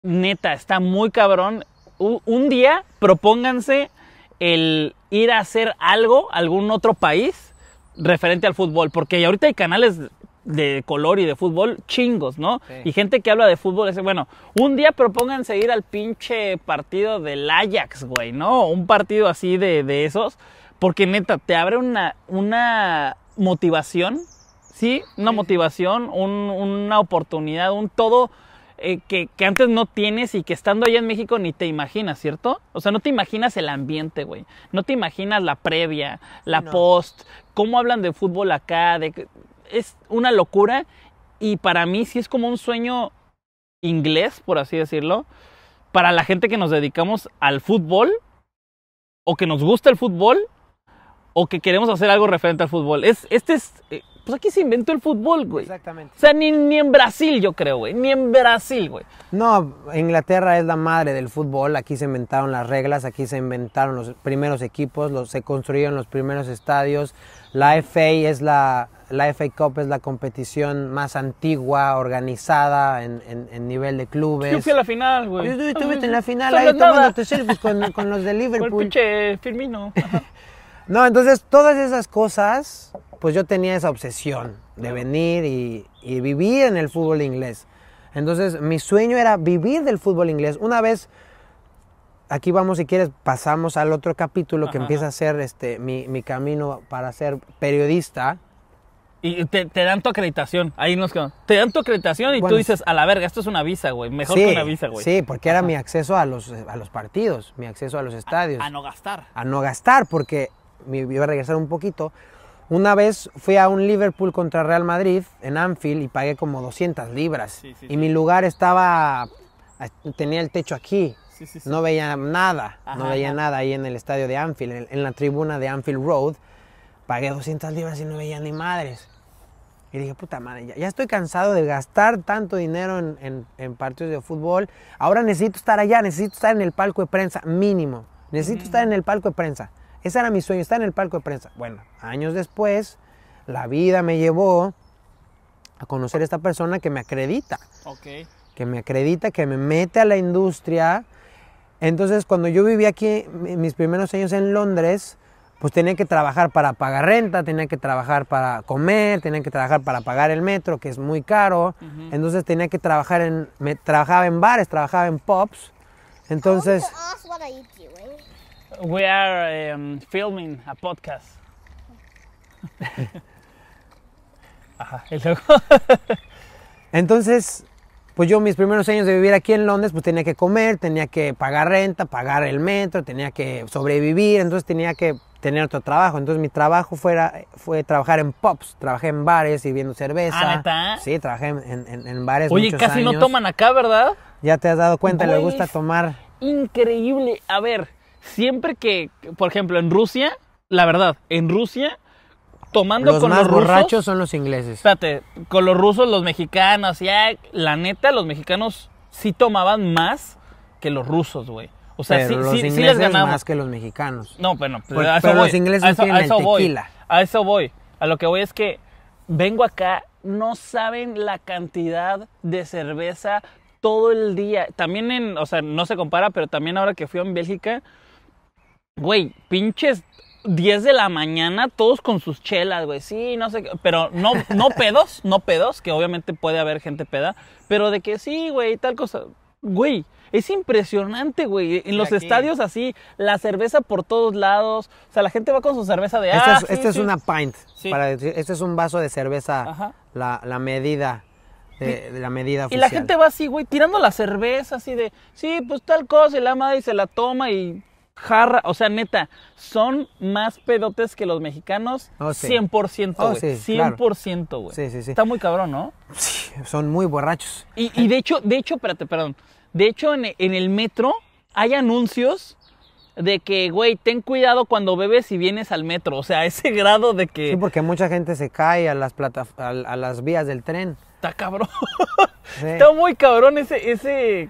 neta, está muy cabrón. un día propónganse el ir a hacer algo, algún otro país referente al fútbol, porque ahorita hay canales de color y de fútbol, chingos, ¿no? Y gente que habla de fútbol, dice, bueno, un día propónganse ir al pinche partido del Ajax, güey, ¿no? Un partido así de, de esos, porque neta, te abre una, una motivación, ¿sí? Una motivación, una oportunidad, un todo eh, que, antes no tienes y que estando allá en México ni te imaginas, ¿cierto? O sea, no te imaginas el ambiente, güey. No te imaginas la previa, la post, cómo hablan de fútbol acá, de es una locura y para mí sí es como un sueño inglés, por así decirlo, para la gente que nos dedicamos al fútbol o que nos gusta el fútbol o que queremos hacer algo referente al fútbol. Es, este es, eh, pues aquí se inventó el fútbol, güey. Exactamente. O sea, ni, ni en Brasil, yo creo, güey. Ni en Brasil, güey. No, Inglaterra es la madre del fútbol. Aquí se inventaron las reglas, aquí se inventaron los primeros equipos, los, se construyeron los primeros estadios. La FA es la la FA Cup es la competición más antigua, organizada en, nivel de clubes. Yo fui a la final, güey. Yo estuve en la final ahí tomándote selfies con, con, los de Liverpool. Con el pinche Firmino. no, entonces todas esas cosas, pues yo tenía esa obsesión de venir y, vivir en el fútbol inglés. Entonces mi sueño era vivir del fútbol inglés. Una vez aquí vamos, si quieres, pasamos al otro capítulo que empieza a ser este, mi, mi, camino para ser periodista. Y te, dan tu acreditación. Ahí nos quedamos. Te dan tu acreditación y tú dices, a la verga, esto es una visa, güey. Mejor sí, que una visa, güey. Sí, porque era mi acceso a los, eh, a los partidos, mi acceso a los estadios. A, no gastar. A no gastar, porque me iba a regresar un poquito. Una vez fui a un Liverpool contra Real Madrid en Anfield y pagué como 200 libras. y mi lugar estaba. Eh, tenía el techo aquí. No veía nada. no veía nada ahí en el estadio de Anfield, en la tribuna de Anfield Road. Pagué 200 libras y no veía ni madres. Y dije, puta madre, ya, estoy cansado de gastar tanto dinero en, partidos de fútbol. Ahora necesito estar allá, necesito estar en el palco de prensa, mínimo. Necesito estar en el palco de prensa. Ese era mi sueño, estar en el palco de prensa. Bueno, años después, la vida me llevó a conocer a esta persona que me acredita. Que me acredita, que me mete a la industria. Entonces, cuando yo viví aquí mis primeros años en Londres, pues tenía que trabajar para pagar renta, tenía que trabajar para comer, tenía que trabajar para pagar el metro, que es muy caro. Entonces tenía que trabajar en, me, trabajaba en bares, trabajaba en pubs. Entonces... E We are em, filming a podcast. Ajá, Entonces, pues yo mis primeros años de vivir aquí en Londres, pues tenía que comer, tenía que pagar renta, pagar el metro, tenía que sobrevivir, entonces tenía que tener otro trabajo. Entonces mi trabajo fuera, fue trabajar en pubs, trabajé en bares y viendo cerveza. ¿Ah, ¿neta? Sí, trabajé en, en, bares. Oye, casi no toman acá, ¿verdad? Ya te has dado cuenta, le gusta tomar. Increíble. A ver, siempre que, por ejemplo, en Rusia, la verdad, en Rusia tomando los con los más borrachos son los ingleses. Espérate, con los rusos, los mexicanos, ya, la neta, los mexicanos sí tomaban más que los rusos, güey. O sea, sí, los ingleses les ganamos. más que los mexicanos. No, pero, no, pero, pues, a eso voy. los ingleses a eso, tienen voy. A eso voy. A lo que voy es que vengo acá, no saben la cantidad de cerveza todo el día. También en, o sea, no se compara, pero también ahora que fui a Bélgica, güey, pinches 10 de la mañana, todos con sus chelas, güey. Sí, no sé, pero no, no pedos, no pedos, que obviamente puede haber gente peda, pero de que sí, güey, tal cosa güey, es impresionante, güey. En los estadios así, la cerveza por todos lados. O sea, la gente va con su cerveza de... agua. es, ah, es una pint. Para, este es un vaso de cerveza, la, la, medida. la medida Y la gente va así, güey, tirando la cerveza, así de, sí, pues tal cosa, y la madre se la toma y jarra, o sea, neta, son más pedotes que los mexicanos, oh, 100%, güey, 100%, güey. Sí, Sí, Está muy cabrón, ¿no? Sí, son muy borrachos. Y, y, de hecho, de hecho, espérate, perdón, de hecho, en, el metro hay anuncios de que, güey, ten cuidado cuando bebes y vienes al metro. O sea, ese grado de que. Sí, porque mucha gente se cae a las, a, las vías del tren. Está cabrón. Está muy cabrón ese,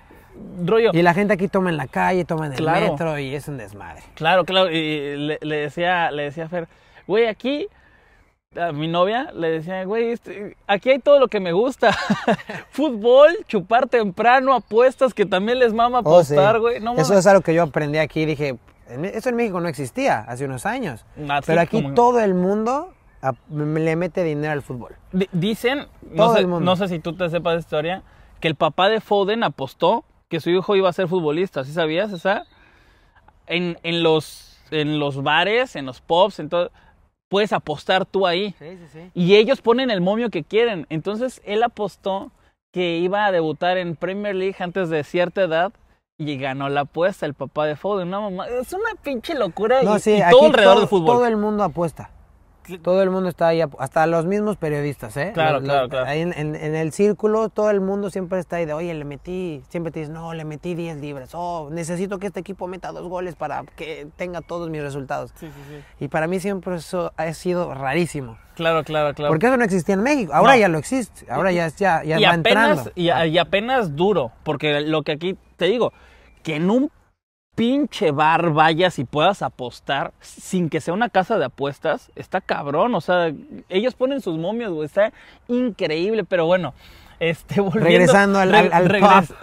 rollo. Y la gente aquí toma en la calle, toma en el metro y es un desmadre. Claro, claro. Y le, decía, le decía a Fer, güey, aquí a mi novia le decía, güey, este, aquí hay todo lo que me gusta. Fútbol, chupar temprano, apuestas, que también les mama oh, apostar, güey. Eso es algo que yo aprendí aquí. Dije, eso en México no existía hace unos años. Ah, pero aquí todo el mundo le mete dinero al fútbol. dicen, no sé, si tú te sepas de historia, que el papá de Foden apostó que su hijo iba a ser futbolista. ¿Sí sabías esa? En, en los en los bares, en los pubs, en todo puedes apostar tú ahí. Y ellos ponen el momio que quieren. Entonces él apostó que iba a debutar en Premier League antes de cierta edad y ganó la apuesta el papá de Foden. Una mamá, es una pinche locura y, todo alrededor del fútbol. Todo el mundo apuesta todo el mundo está ahí, hasta los mismos periodistas, ¿eh? Claro, claro, claro. en, el círculo todo el mundo siempre está ahí de, oye, le metí, siempre te dicen, no, le metí 10 libras, oh, necesito que este equipo meta dos goles para que tenga todos mis resultados. Sí, sí, sí. Y para mí siempre eso ha sido rarísimo. Claro, claro, claro. Porque eso no existía en México, ahora ya lo existe, ahora ya, ya, ya y va apenas, entrando. Y, apenas duro, porque lo que aquí te digo, que nunca pinche bar vayas y puedas apostar sin que sea una casa de apuestas, está cabrón. O sea, ellos ponen sus momios, güey. Está increíble, pero bueno. Este, regresando al,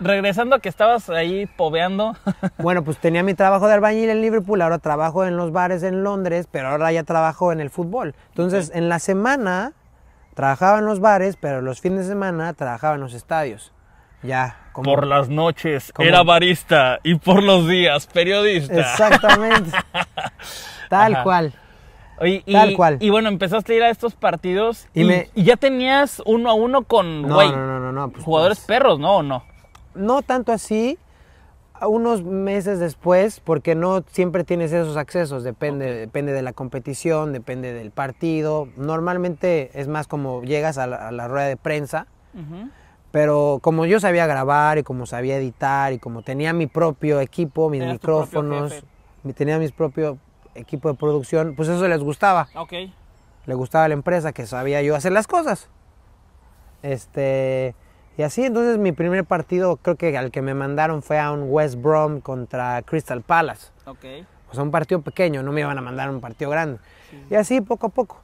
Regresando a que estabas ahí pobeando. Bueno, pues tenía mi trabajo de albañil en Liverpool, ahora trabajo en los bares en Londres, pero ahora ya trabajo en el fútbol. Entonces, en la semana trabajaba en los bares, pero los fines de semana trabajaba en los estadios. Ya. Por las noches era barista y por los días periodista. Exactamente. Tal cual. Tal cual. Y bueno, empezaste a ir a estos partidos y, ya tenías uno a uno con no, pues, jugadores pues. perros, ¿no? ¿O no? No tanto así. Unos meses después, porque no siempre tienes esos accesos, depende, depende de la competición, depende del partido. Normalmente es más como llegas a la, rueda de prensa. Pero como yo sabía grabar y como sabía editar y como tenía mi propio equipo, mis micrófonos, tenía mis propio equipo de producción, pues eso les gustaba. Ok. Le gustaba la empresa que sabía yo hacer las cosas. Este, y así, entonces mi primer partido, creo que al que me mandaron fue a un West Brom contra Crystal Palace. Ok. O sea, un partido pequeño, no me iban a mandar un partido grande. Y así, poco a poco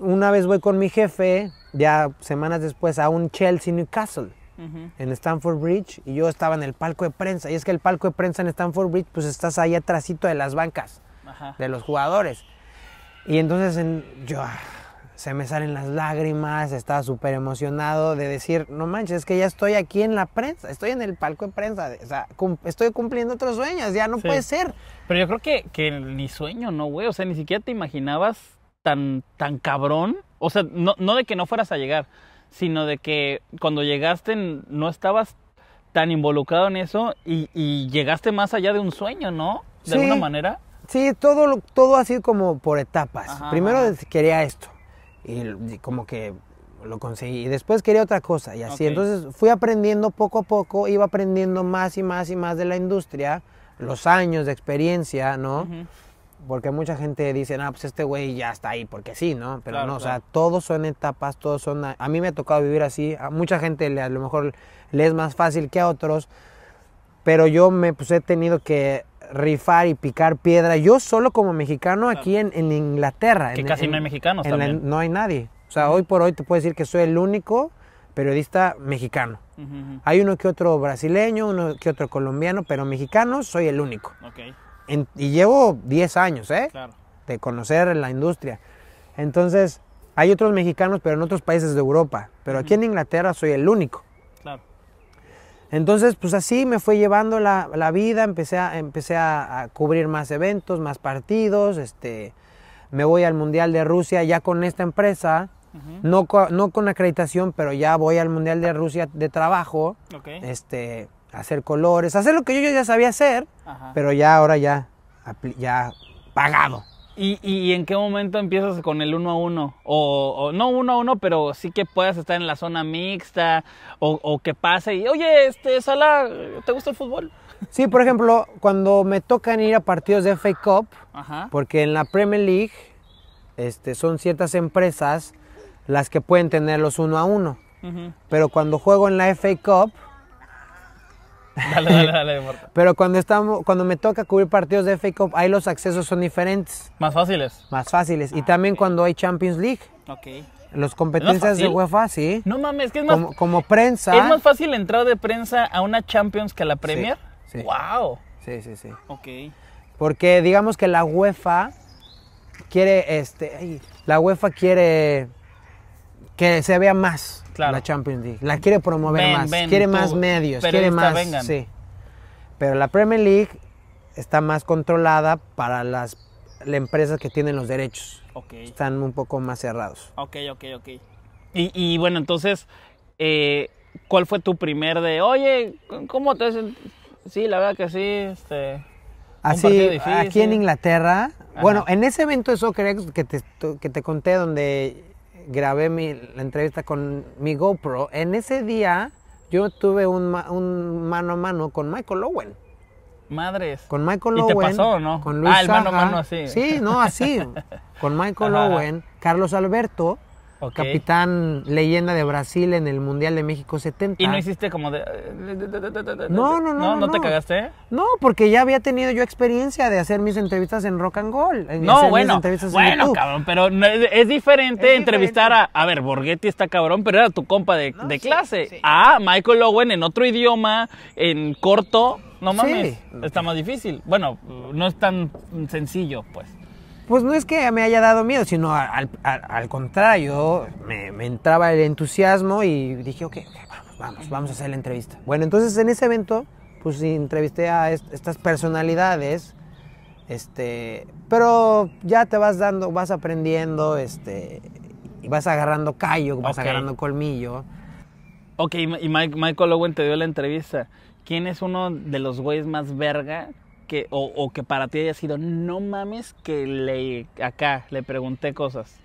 una vez voy con mi jefe, ya semanas después, a un Chelsea Newcastle en Stanford Bridge y yo estaba en el palco de prensa. Y es que el palco de prensa en Stanford Bridge, pues estás ahí atrásito de las bancas, de los jugadores. Y entonces en, yo, ah, se me salen las lágrimas, estaba súper emocionado de decir, no manches, es que ya estoy aquí en la prensa, estoy en el palco de prensa, o sea, estoy cumpliendo otros sueños, ya no puede ser. Pero yo creo que, que ni sueño, ¿no, güey? O sea, ni siquiera te imaginabas tan, tan cabrón. O sea, no, no de que no fueras a llegar, sino de que cuando llegaste no estabas tan involucrado en eso y, llegaste más allá de un sueño, ¿no? De alguna manera. Sí, todo, todo así como por etapas. Primero quería esto y como que lo conseguí. Y después quería otra cosa y así. Entonces fui aprendiendo poco a poco, iba aprendiendo más y más y más de la industria, los años de experiencia, ¿no? porque mucha gente dice, ah, pues este güey ya está ahí, porque sí, ¿no? Pero no, o sea, todos son etapas, todos son... A mí me ha tocado vivir así, a mucha gente le, a lo mejor le es más fácil que a otros, pero yo me pues, he tenido que rifar y picar piedra, yo solo como mexicano aquí en, Inglaterra. Que casi no hay mexicanos también. no hay nadie. O sea, hoy por hoy te puedo decir que soy el único periodista mexicano. Hay uno que otro brasileño, uno que otro colombiano, pero mexicano soy el único. Okay y llevo 10 años, ¿eh? De conocer la industria. Entonces, hay otros mexicanos, pero en otros países de Europa. Pero aquí en Inglaterra soy el único. Claro. Entonces, pues así me fue llevando la, vida. Empecé, a, empecé a, cubrir más eventos, más partidos. Este, me voy al Mundial de Rusia ya con esta empresa. no, no, con acreditación, pero ya voy al Mundial de Rusia de trabajo. Este, hacer colores, hacer lo que yo ya sabía hacer, pero ya ahora ya, ya pagado. ¿Y, en qué momento empiezas con el uno a uno? O, no uno a uno, pero sí que puedas estar en la zona mixta o, que pase y, oye, este, Sala, ¿te gusta el fútbol? Sí, por ejemplo, cuando me tocan ir a partidos de FA Cup, porque en la Premier League este, son ciertas empresas las que pueden tenerlos uno a uno. Pero cuando juego en la FA Cup, Dale, dale, dale, Pero cuando, estamos, cuando me toca cubrir partidos de FA Cup, ahí los accesos son diferentes. ¿Más fáciles? Más fáciles. y ah, también cuando hay Champions League. Ok. Las competencias de UEFA, sí. No mames, que es más... Como, prensa. ¿Es más fácil entrar de prensa a una Champions que a la Premier? Sí. ¡Wow! Sí, sí, sí. Ok. Porque digamos que la UEFA quiere, este... Ay, la UEFA quiere que se vea más la Champions League. La quiere promover más, quiere más medios, quiere más. Sí. Pero la Premier League está más controlada para las empresas que tienen los derechos. Okay. Están un poco más cerrados. Ok, ok, ok. Y, y bueno, entonces, eh, ¿cuál fue tu primer de, oye, ¿cómo te Sí, la verdad que sí, este. Así, aquí en Inglaterra. Bueno, en ese evento de Soccer que que te conté, donde grabé mi, la entrevista con mi GoPro, en ese día yo tuve un, mano a mano con Michael Owen. Madres. Con Michael Owen. ¿Y pasó no? Con ah, Luis ah, el mano a mano así. Sí, no, así. con Michael Lowen, Owen, Carlos Alberto, Capitán leyenda de Brasil en el Mundial de México 70. ¿Y no hiciste como de... No, no, no. ¿No, te cagaste? No, porque ya había tenido yo experiencia de hacer mis entrevistas en Rock and Gold. no, bueno. bueno, cabrón, pero es, diferente entrevistar a... A ver, Borghetti está cabrón, pero era tu compa de, clase. A Ah, Michael Owen en otro idioma, en corto. No mames, está más difícil. Bueno, no es tan sencillo, pues pues no es que me haya dado miedo, sino al, contrario, me, entraba el entusiasmo y dije, ok, vamos, vamos, vamos a hacer la entrevista. Bueno, entonces en ese evento, pues entrevisté a estas personalidades, este, pero ya te vas dando, vas aprendiendo, este, y vas agarrando callo, vas agarrando colmillo. Ok, y Michael Owen te dio la entrevista. ¿Quién es uno de los güeyes más verga o, que para ti haya sido, no mames que le acá le pregunté cosas.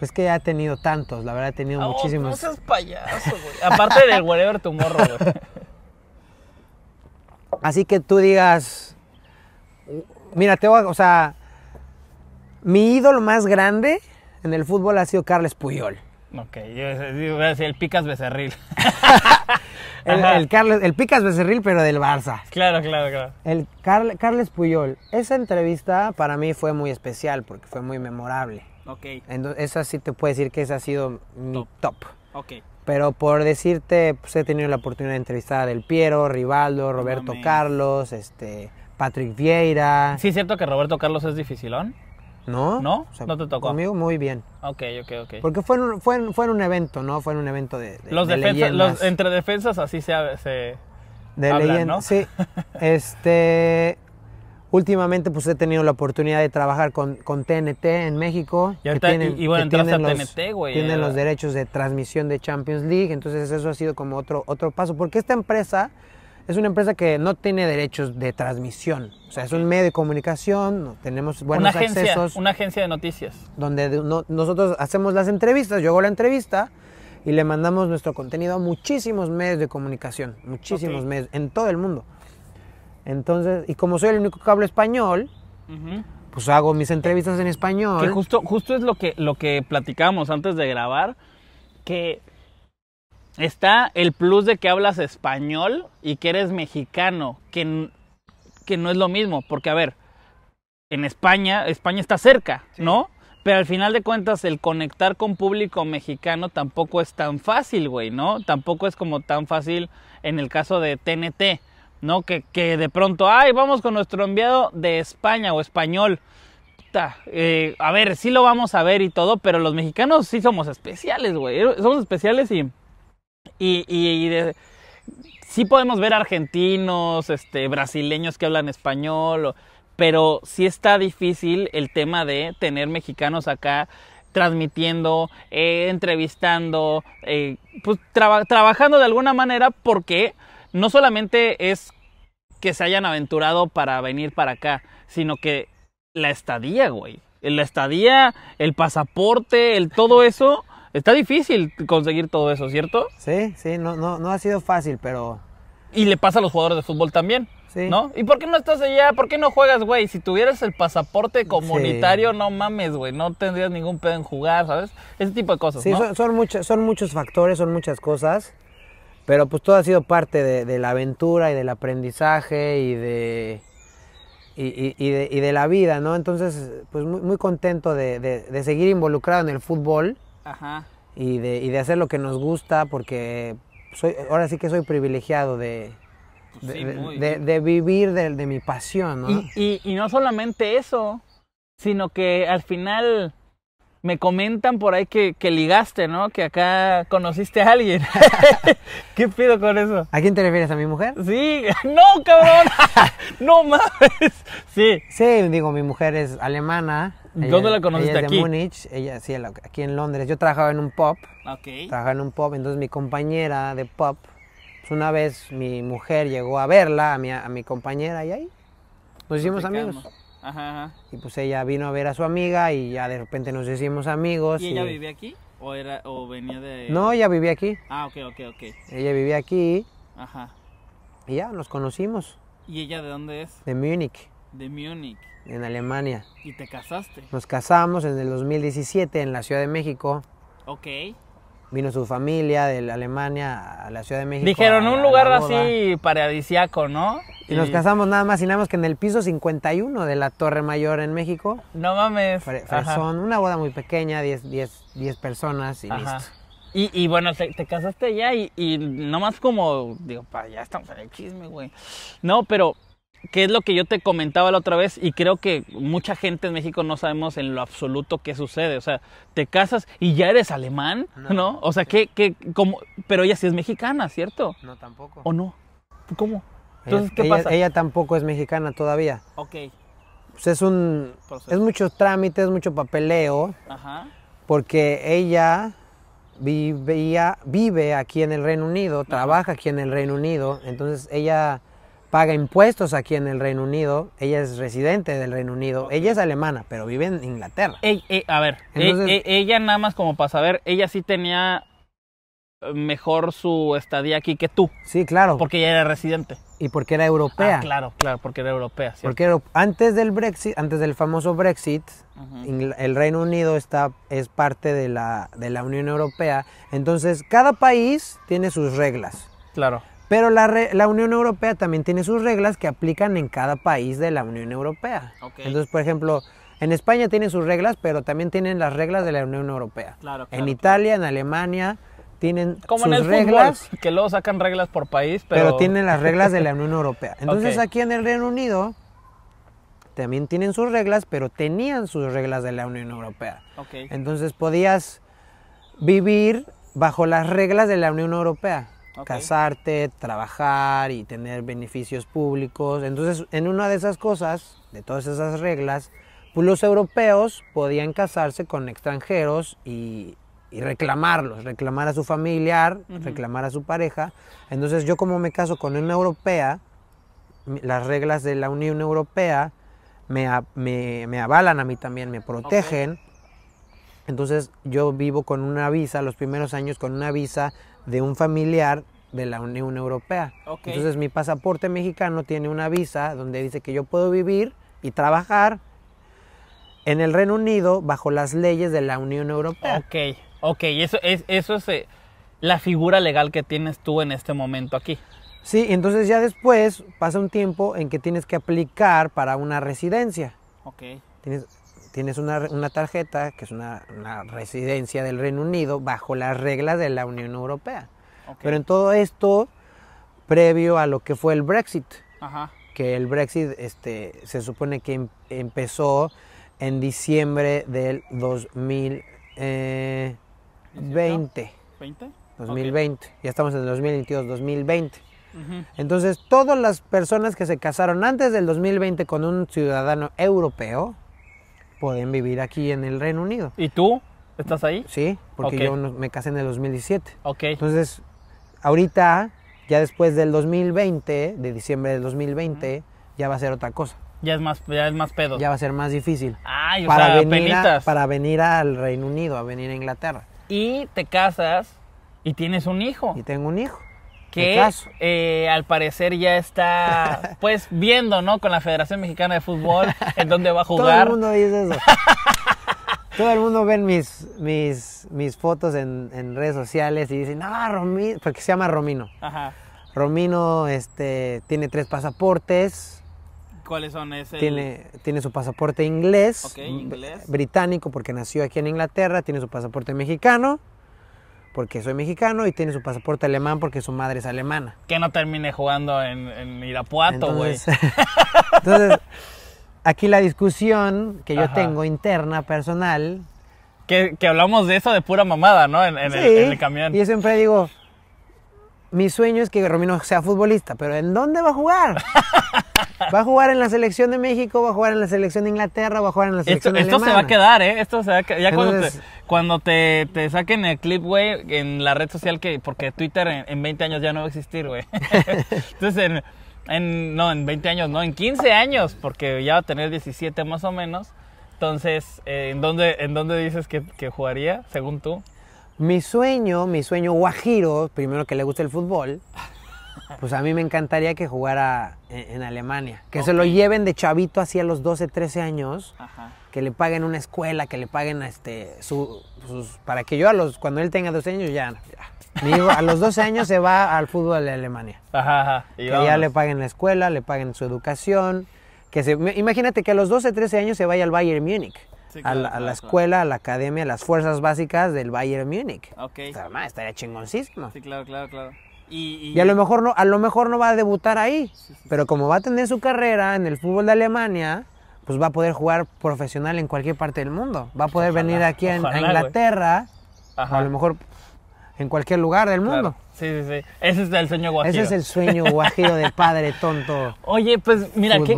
Es que ya he tenido tantos, la verdad he tenido ah, oh, muchísimos. No seas payaso, Aparte del whatever tu morro, Así que tú digas, mira, te voy o sea, mi ídolo más grande en el fútbol ha sido Carles Puyol. Ok, yo, yo voy a decir el Picas Becerril. El, el Picas Becerril, pero del Barça. Claro, claro, claro. El Carles Puyol. Esa entrevista para mí fue muy especial porque fue muy memorable. Ok. Entonces, esa sí te puedo decir que esa ha sido mi top. Ok. Pero por decirte, pues he tenido la oportunidad de entrevistar a Piero, Rivaldo, Roberto Carlos, este, Patrick Vieira. Sí, es cierto que Roberto Carlos es dificilón. No. ¿No? ¿No te tocó? Conmigo muy bien. Ok, ok, ok. Porque fue en, fue fue un evento, ¿no? Fue en un evento de, los, de Entre defensas así se... se de ¿no? sí. este... Últimamente pues he tenido la oportunidad de trabajar con, con TNT en México. Y, que bueno, TNT, güey. Tienen eh. los derechos de transmisión de Champions League, entonces eso ha sido como otro, otro paso. Porque esta empresa es una empresa que no tiene derechos de transmisión. O sea, es un medio de comunicación, tenemos buenos una accesos. Una agencia de noticias. Donde nosotros hacemos las entrevistas, yo hago la entrevista y le mandamos nuestro contenido a muchísimos medios de comunicación, muchísimos medios, en todo el mundo. Entonces, y como soy el único que hablo español, pues hago mis entrevistas en español. Que justo, justo es lo que, lo que platicamos antes de grabar, que está el plus de que hablas español y que eres mexicano, que, que no es lo mismo, porque a ver, en España, España está cerca, ¿no? Pero al final de cuentas, el conectar con público mexicano tampoco es tan fácil, güey, ¿no? Tampoco es como tan fácil en el caso de TNT, ¿no? Que, que de pronto, ay, vamos con nuestro enviado de España o español. Eh, a ver, sí lo vamos a ver y todo, pero los mexicanos sí somos especiales, güey. Somos especiales y y, y, de, sí podemos ver argentinos, este, brasileños que hablan español, pero sí está difícil el tema de tener mexicanos acá transmitiendo, eh, entrevistando, eh, pues, trabajando de alguna manera porque no solamente es que se hayan aventurado para venir para acá, sino que la estadía, güey. La estadía, el pasaporte, el todo eso Está difícil conseguir todo eso, ¿cierto? Sí, sí, no, no, no ha sido fácil, pero... Y le pasa a los jugadores de fútbol también. Sí. ¿No? ¿Y por qué no estás allá? ¿Por qué no juegas, güey? Si tuvieras el pasaporte comunitario, no mames, güey. No tendrías ningún pedo en jugar, ¿sabes? Ese tipo de cosas. Sí, son, son, muchos, son muchos factores, son muchas cosas. Pero pues todo ha sido parte de, la aventura y del aprendizaje y de, y, de, la vida, ¿no? Entonces, pues muy, contento de seguir involucrado en el fútbol Ajá. Y, de, y de hacer lo que nos gusta, porque soy, ahora sí que soy privilegiado de, pues de, vivir de, mi pasión, ¿no? Y, no solamente eso, sino que al final me comentan por ahí que, ligaste, ¿no? Que acá conociste a alguien. ¿Qué pido con eso? ¿A quién te refieres? ¿A mi mujer? Sí, no, cabrón. no mames. Sí. Sí, digo, mi mujer es alemana. ¿Dónde la conociste ella es de Múnich, ella sí, aquí en Londres. Yo trabajaba en un pub. Okay. Trabajaba en un pub, entonces mi compañera de pub, pues una vez mi mujer llegó a verla, a mi, a mi compañera, y ahí nos hicimos amigos. Ajá, Y pues ella vino a ver a su amiga y ya de repente nos hicimos amigos. ¿Y, ella vivía aquí? ¿O, era, ¿O venía de.? No, ella vivía aquí. Ah, ok, ok, ok. Ella vivía aquí. Ajá. Y ya nos conocimos. ¿Y ella de dónde es? De Múnich. De Múnich. En Alemania. ¿Y te casaste? Nos casamos en el 2017 en la Ciudad de México. Ok. Vino su familia de Alemania a la Ciudad de México. Dijeron un lugar así paradisiaco, ¿no? Y, nos casamos nada más y nada más que en el piso 51 de la Torre Mayor en México. No mames. una boda muy pequeña, 10, personas y listo. Y, bueno, te, casaste ya y, y más como, digo, ya estamos en el chisme, güey. No, pero que es lo que yo te comentaba la otra vez y creo que mucha gente en México no sabemos en lo absoluto qué sucede. O sea, te casas y ya eres alemán, ¿no? O sea, ¿qué? que, como, pero ella sí es mexicana, ¿cierto? No, tampoco. ¿O no? ¿Cómo? Entonces, ¿qué pasa? Ella tampoco es mexicana todavía. Ok. Pues es un, es muchos trámites, mucho papeleo. Ajá. Porque ella vivía, vive aquí en el Reino Unido, trabaja aquí en el Reino Unido, entonces ella paga impuestos aquí en el Reino Unido. Ella es residente del Reino Unido. Ella es alemana, pero vive en Inglaterra. a ver, ella nada más como para saber, ella sí tenía eh, mejor su estadía aquí que tú. Sí, claro. Porque ella era residente. Y porque era europea. Ah, claro, claro, porque era europea. Porque antes del Brexit, antes del famoso Brexit, el Reino Unido está, es parte de la, de la Unión Europea. Entonces, cada país tiene sus reglas. Claro. Pero la, la, Unión Europea también tiene sus reglas que aplican en cada país de la Unión Europea. Entonces, por ejemplo, en España tienen sus reglas, pero también tienen las reglas de la Unión Europea. en Italia, en Alemania, tienen Como sus en el reglas. que luego sacan reglas por país, pero... pero tienen las reglas de la Unión Europea. Entonces, aquí en el Reino Unido también tienen sus reglas, pero tenían sus reglas de la Unión Europea. Entonces, podías vivir bajo las reglas de la Unión Europea casarte, trabajar y tener beneficios públicos. Entonces, en una de esas cosas, de todas esas reglas, pues los europeos podían casarse con extranjeros y, reclamarlos, reclamar a su familiar, reclamar a su pareja. Entonces, yo como me caso con una europea, las reglas de la Unión Europea me, avalan a mí también, me protegen. Entonces yo vivo con una visa, los primeros años con una visa de un familiar de la Unión Europea. Entonces mi pasaporte mexicano tiene una visa donde dice que yo puedo vivir y trabajar en el Reino Unido bajo las leyes de la Unión Europea. Ok, ok, eso es, eso es eh, la figura legal que tienes tú en este momento aquí. Sí, entonces ya después pasa un tiempo en que tienes que aplicar para una residencia. Ok. Tienes, tienes una, una tarjeta que es una, residencia del Reino Unido bajo las reglas de la Unión Europea. Pero en todo esto, previo a lo que fue el Brexit, que el Brexit este, se supone que em, empezó en diciembre del 2020. 2020. Eh, ya estamos en el 2022, 2020. Entonces, todas las personas que se casaron antes del 2020 con un ciudadano europeo, pueden vivir aquí en el Reino Unido. ¿Y tú? ¿Estás ahí? Sí, porque yo me casé en el 2017. Ok. Entonces, ahorita, ya después del 2020, de diciembre del 2020, ya va a ser otra cosa. Ya es más, ya es más pedo. Ya va a ser más difícil. Ay, para venir a, para venir al Reino Unido, a venir a Inglaterra. Y te casas y tienes un hijo. Y tengo un hijo que eh, al parecer ya está pues viendo, ¿no? Con la Federación Mexicana de Fútbol en dónde va a jugar. Todo el mundo dice eso. Todo el mundo ve mis, mis, mis fotos en, redes sociales y dicen, ah, Romino, porque se llama Romino. Romino este, tiene tres pasaportes. ¿Cuáles son? esos? Tiene, tiene su pasaporte inglés, inglés, británico, porque nació aquí en Inglaterra, tiene su pasaporte mexicano porque soy mexicano y tiene su pasaporte alemán porque su madre es alemana. Que no termine jugando en, Irapuato, güey. Entonces, aquí la discusión que yo tengo interna, personal. Que, hablamos de eso de pura mamada, ¿no? En, el, en el camión. Y yo siempre digo, mi sueño es que Romino sea futbolista, pero ¿en dónde va a jugar? Va a jugar en la selección de México, va a jugar en la selección de Inglaterra, va a jugar en la selección de. Esto se va a quedar, ¿eh? Esto se va a Ya cuando, te, te, saquen el clip, güey, en la red social, que porque Twitter en, 20 años ya no va a existir, güey. Entonces, en, no, en 20 años, no, en 15 años, porque ya va a tener 17 más o menos. Entonces, eh, ¿en, dónde, ¿en dónde dices que jugaría, según tú? Mi sueño, mi sueño guajiro, primero que le guste el fútbol, pues a mí me encantaría que jugara en, Alemania. Que se lo lleven de chavito así a los 12, 13 años. Que le paguen una escuela, que le paguen este, su, sus, para que yo a los, cuando él tenga 12 años, ya, a los 12 años se va al fútbol de Alemania. Ajá, que ya le paguen la escuela, le paguen su educación. Que se, imagínate que a los 12, 13 años se vaya al Bayern Múnich a, la, escuela, a la academia, a las fuerzas básicas del Bayern Múnich. estaría chingoncísimo. Sí, claro, claro, claro. Y, a lo mejor no, a lo mejor no va a debutar ahí, pero como va a tener su carrera en el fútbol de Alemania, pues va a poder jugar profesional en cualquier parte del mundo. Va a poder venir aquí a, Inglaterra, a lo mejor en cualquier lugar del mundo. Sí, sí, sí. Ese es el sueño guajiro. Ese es el sueño guajiro de padre tonto. Oye, pues mira, Qué,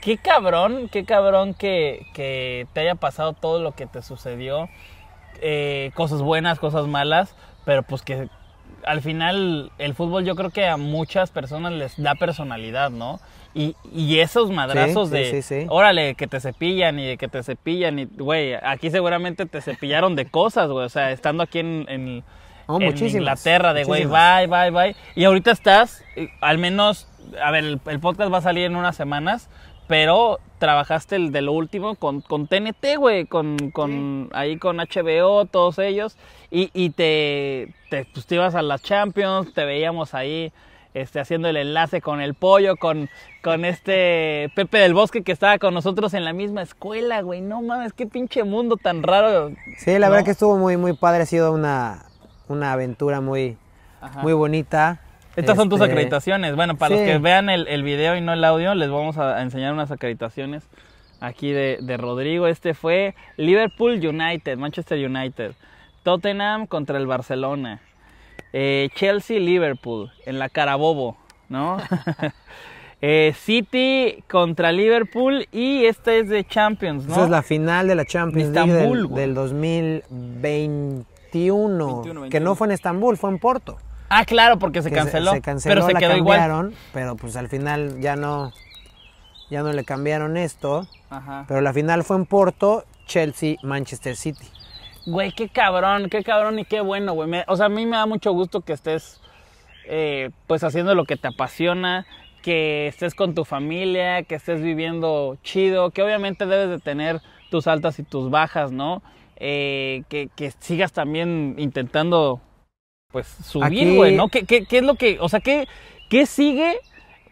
qué cabrón, qué cabrón que, que, te haya pasado todo lo que te sucedió. Eh, cosas buenas, cosas malas, pero pues que al final el fútbol yo creo que a muchas personas les da personalidad, ¿no? Y, y esos madrazos de, sí, sí, órale, que te cepillan y que te cepillan y, güey, aquí seguramente te cepillaron de cosas, güey, o sea, estando aquí en, en en Inglaterra, de güey, bye, bye, bye. Y ahorita estás, eh, al menos, a ver, el, podcast va a salir en unas semanas, pero trabajaste el de lo último con, con TNT, güey, con, ahí con HBO, todos ellos, y, y pues, te, ibas a las Champions, te veíamos ahí este, haciendo el enlace con el pollo, con, con este Pepe del Bosque que estaba con nosotros en la misma escuela, güey, no mames, qué pinche mundo tan raro. Sí, la verdad que estuvo muy, muy padre, ha sido una, una aventura muy, muy bonita. Estas son tus este, acreditaciones. Bueno, para los que vean el, video y no el audio, les vamos a, enseñar unas acreditaciones aquí de, Rodrigo. Este fue Liverpool United, Manchester United. Tottenham contra el Barcelona. Eh, Chelsea Liverpool en la Carabobo, ¿no? Eh, City contra Liverpool y esta es de Champions, ¿no? Esa es la final de la Champions League del 2020 que no fue en Estambul, fue en Porto. Ah, claro, porque se canceló. Se, pero se quedó igual. Pero pues al final ya no, ya no le cambiaron esto. Pero la final fue en Porto, Chelsea, Manchester City. Güey, qué cabrón, qué cabrón y qué bueno, güey. o sea, a mí me da mucho gusto que estés, eh, pues, haciendo lo que te apasiona, que estés con tu familia, que estés viviendo chido, que obviamente debes de tener tus altas y tus bajas, ¿no? Eh, que, sigas también intentando pues subir, güey, ¿no? ¿Qué, es lo que, o sea, qué, sigue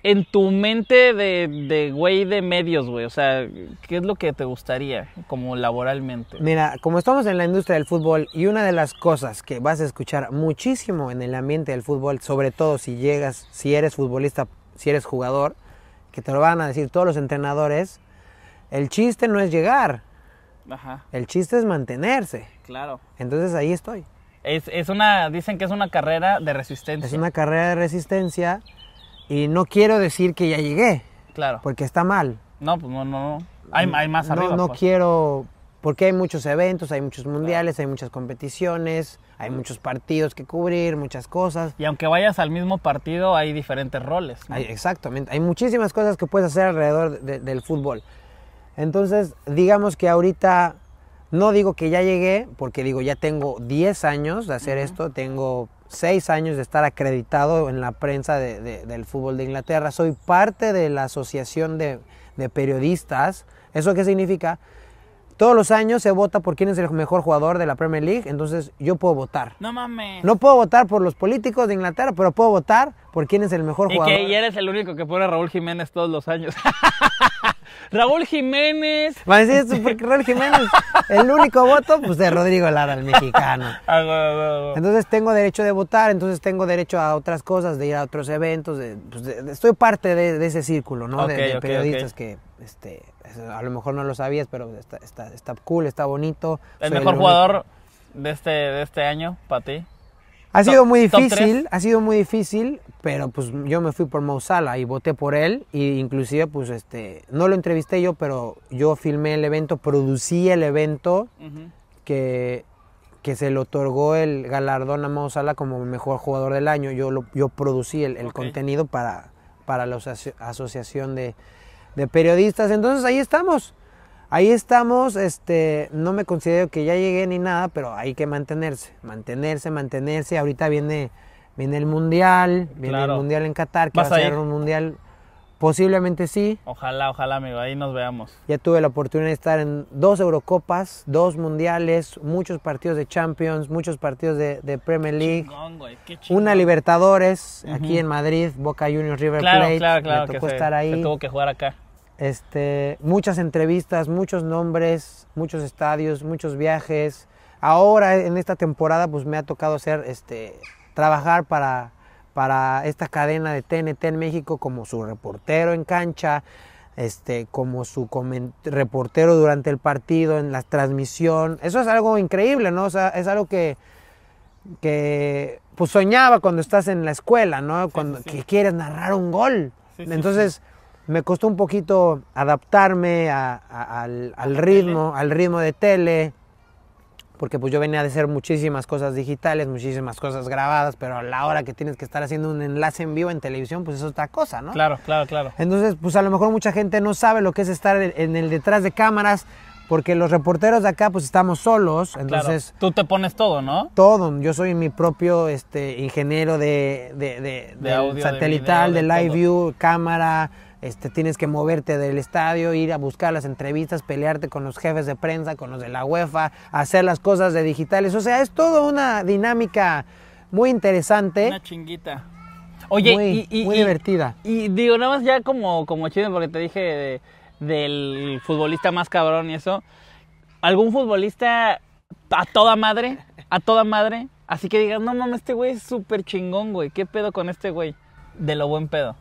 en tu mente de güey de, de, medios, güey? O sea, ¿qué es lo que te gustaría como laboralmente? Mira, como estamos en la industria del fútbol y una de las cosas que vas a escuchar muchísimo en el ambiente del fútbol, sobre todo si llegas, si eres futbolista, si eres jugador, que te lo van a decir todos los entrenadores, el chiste no es llegar, el chiste es mantenerse. Claro. Entonces ahí estoy. Es, una, dicen que es una carrera de resistencia. Es una carrera de resistencia y no quiero decir que ya llegué. Claro. Porque está mal. No, pues no, no, Hay, más arriba. No, pues. quiero, porque hay muchos eventos, hay muchos mundiales, hay muchas competiciones, hay muchos partidos que cubrir, muchas cosas. Y aunque vayas al mismo partido, hay diferentes roles. Hay, exactamente, hay muchísimas cosas que puedes hacer alrededor del fútbol. Entonces, digamos que ahorita, no digo que ya llegué, porque digo, ya tengo 10 años de hacer esto, tengo 6 años de estar acreditado en la prensa del fútbol de Inglaterra, soy parte de la asociación de, periodistas. ¿Eso qué significa? Todos los años se vota por quién es el mejor jugador de la Premier League, entonces yo puedo votar. No mames. No puedo votar por los políticos de Inglaterra, pero puedo votar por quién es el mejor y jugador. Que, y eres el único que pone a Raúl Jiménez todos los años. Raúl Jiménez. Va a decir porque Raúl Jiménez, el único voto, pues de Rodrigo Lara, el mexicano. Ah, entonces tengo derecho de votar, entonces tengo derecho a otras cosas, de ir a otros eventos. De, estoy pues, parte de, ese círculo, ¿no? de, periodistas que este, a lo mejor no lo sabías, pero está, cool, está bonito. ¿El mejor jugador de este, de este año para ti? Ha sido muy difícil, ha sido muy difícil, pero pues yo me fui por Mausala y voté por él y inclusive pues este no lo entrevisté yo, pero yo filmé el evento, producí el evento que, que se le otorgó el galardón a Mausala como mejor jugador del año. Yo yo producí el, contenido para para la asociación de, de periodistas. Entonces ahí estamos. Ahí estamos, este, no me considero que ya llegué ni nada, pero hay que mantenerse, mantenerse, mantenerse. Ahorita viene, viene el mundial, viene el mundial en Qatar, que va a ser un mundial, posiblemente sí. Ojalá, ojalá, amigo, ahí nos veamos. Ya tuve la oportunidad de estar en dos Eurocopas, dos mundiales, muchos partidos de Champions, muchos partidos de, Premier League, una Libertadores aquí en Madrid, Boca Juniors, River Plate. Claro, que estar ahí. Se tuvo que jugar acá este, muchas entrevistas, muchos nombres, muchos estadios, muchos viajes. Ahora en esta temporada pues me ha tocado hacer, este, trabajar para, para esta cadena de TNT en México como su reportero en cancha, este, como su reportero durante el partido, en la transmisión. Eso es algo increíble, ¿no? es algo que, pues, soñaba cuando estás en la escuela, ¿no? Que quieres narrar un gol. Entonces me costó un poquito adaptarme al, ritmo, al ritmo de tele, porque pues yo venía de hacer muchísimas cosas digitales, muchísimas cosas grabadas, pero a la hora que tienes que estar haciendo un enlace en vivo en televisión, pues es otra cosa, ¿no? Claro, claro, claro. Entonces, pues a lo mejor mucha gente no sabe lo que es estar en el detrás de cámaras, porque los reporteros de acá pues estamos solos, entonces... Tú te pones todo, ¿no? Todo, yo soy mi propio este, ingeniero de, de, satelital, de, live view, cámara, este, tienes que moverte del estadio, ir a buscar las entrevistas, pelearte con los jefes de prensa, con los de la UEFA, hacer las cosas de digitales. O sea, es toda una dinámica muy interesante. Una chinguita. Oye, muy, divertida. Y, digo, nada más ya como, como chido, porque te dije del futbolista más cabrón y eso. ¿Algún futbolista a toda madre? A toda madre. Así que digas, no mames, este güey es súper chingón, güey. ¿Qué pedo con este güey? De lo buen pedo.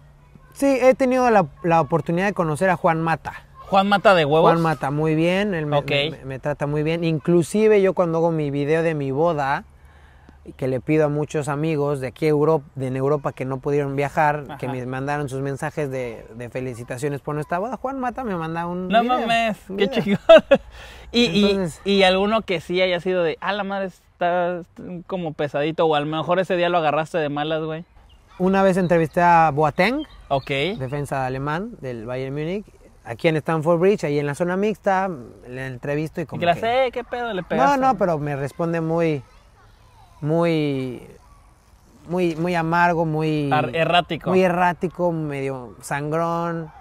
Sí, he tenido la, oportunidad de conocer a Juan Mata. Juan Mata de huevos. Juan Mata muy bien, él me, me, trata muy bien. Inclusive yo cuando hago mi video de mi boda, que le pido a muchos amigos de aquí de en Europa que no pudieron viajar, que me mandaron sus mensajes de, felicitaciones por nuestra boda, Juan Mata me manda un... No mames, qué chingón. y, y, y, alguno que sí haya sido de, ah, la madre está como pesadito, o a lo mejor ese día lo agarraste de malas, güey una vez entrevisté a Boateng, defensa alemán del Bayern Múnich, aquí en Stanford Bridge, ahí en la zona mixta, le entrevisto y como. que ¿qué pedo le pegaste? No, no, pero me responde muy. Muy. Muy, muy amargo, muy. errático. Muy errático, medio sangrón.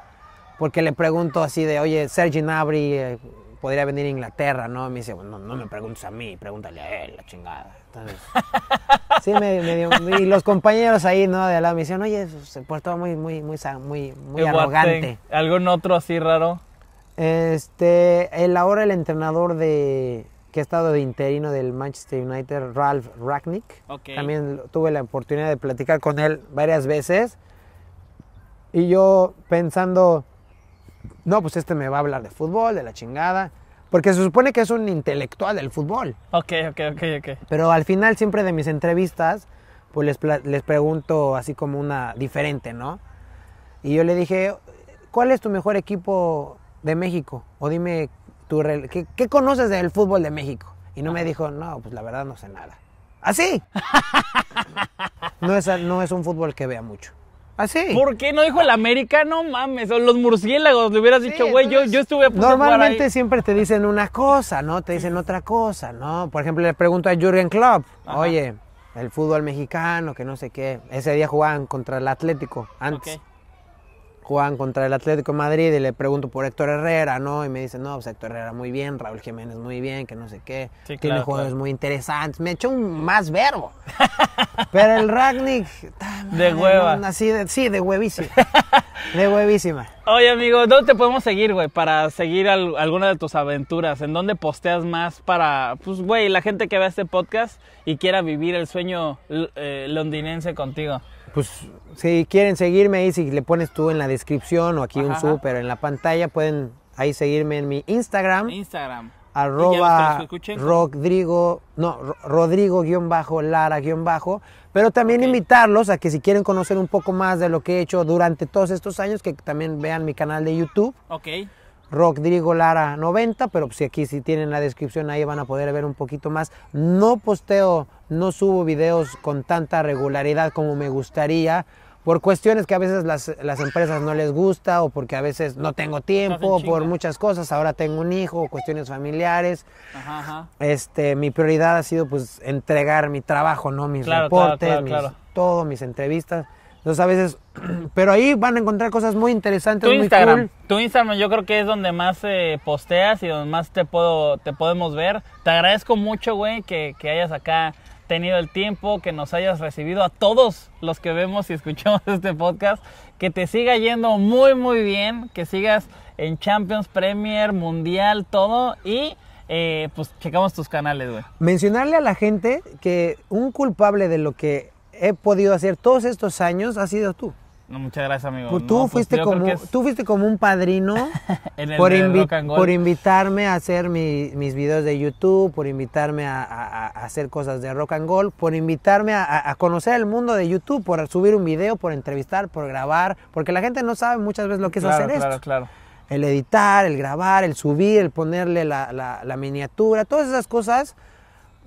Porque le pregunto así de, oye, Sergi Navri eh, podría venir a Inglaterra, ¿no? me dice, no, no me preguntes a mí, pregúntale a él, la chingada. y los compañeros ahí, ¿no? De la misión me oye, se portó muy, muy, muy, muy, muy arrogante. ¿Algún otro así raro? Este, el ahora el entrenador de que ha estado de interino del Manchester United, Ralph Ragnick. También tuve la oportunidad de platicar con él varias veces. Y yo pensando, no, pues este me va a hablar de fútbol, de la chingada. Porque se supone que es un intelectual del fútbol. Ok, ok, ok, ok. Pero al final siempre de mis entrevistas, pues les, les pregunto así como una diferente, ¿no? Y yo le dije, ¿cuál es tu mejor equipo de México? O dime, tu ¿qué, conoces del fútbol de México? Y no me dijo, no, pues la verdad no sé nada. ¿Así? ¿Ah, no, no es un fútbol que vea mucho. ¿Ah, ¿Por qué no dijo el americano, mames, o los murciélagos, le hubieras dicho, güey, yo, yo estuve a Normalmente siempre te dicen una cosa, ¿no? Te dicen otra cosa, ¿no? Por ejemplo, le pregunto a Jurgen Klopp, oye, el fútbol mexicano, que no sé qué. Ese día jugaban contra el Atlético, antes. Juan contra el Atlético Madrid y le pregunto por Héctor Herrera, ¿no? Y me dice, no, pues Héctor Herrera muy bien, Raúl Jiménez muy bien, que no sé qué. Tiene juegos muy interesantes. Me echó un más verbo. Pero el Ragnick... De hueva. así de, sí, de huevísima. De huevísima. Oye, amigo, ¿dónde te podemos seguir, güey? Para seguir alguna de tus aventuras. ¿En dónde posteas más para, pues, güey, la gente que ve este podcast y quiera vivir el sueño eh, londinense contigo? pues si quieren seguirme ahí, si le pones tú en la descripción o aquí un súper en la pantalla, pueden ahí seguirme en mi Instagram. Instagram. Arroba Rodrigo, no, Rodrigo guión bajo, Lara bajo, pero también invitarlos a que si quieren conocer un poco más de lo que he hecho durante todos estos años, que también vean mi canal de YouTube. Ok. Rodrigo Lara 90, pero si aquí si tienen la descripción ahí van a poder ver un poquito más. No posteo no subo videos con tanta regularidad como me gustaría, por cuestiones que a veces las, las, empresas no les gusta o porque a veces no tengo tiempo por muchas cosas. Ahora tengo un hijo, cuestiones familiares. Este, mi prioridad ha sido pues entregar mi trabajo, no mis reportes, todo, mis entrevistas. Entonces a veces, pero ahí van a encontrar cosas muy interesantes. Tu Instagram, tu Instagram yo creo que es donde más eh, posteas y donde más te puedo, te podemos ver. Te agradezco mucho, güey, que, que hayas acá tenido el tiempo, que nos hayas recibido a todos los que vemos y escuchamos este podcast, que te siga yendo muy muy bien, que sigas en Champions, Premier, Mundial, todo y eh, pues checamos tus canales, güey. Mencionarle a la gente que un culpable de lo que he podido hacer todos estos años ha sido tú. No, muchas gracias, amigo. Pues tú, pues fuiste como, tú fuiste como un padrino por, por, invitarme a hacer mis videos de YouTube, por invitarme a, hacer cosas de rock and roll, por invitarme a, conocer el mundo de YouTube, por subir un video, por entrevistar, por grabar, porque la gente no sabe muchas veces lo que es hacer hacer claro, esto. Claro, el editar, el grabar, el subir, el ponerle la, la miniatura, todas esas cosas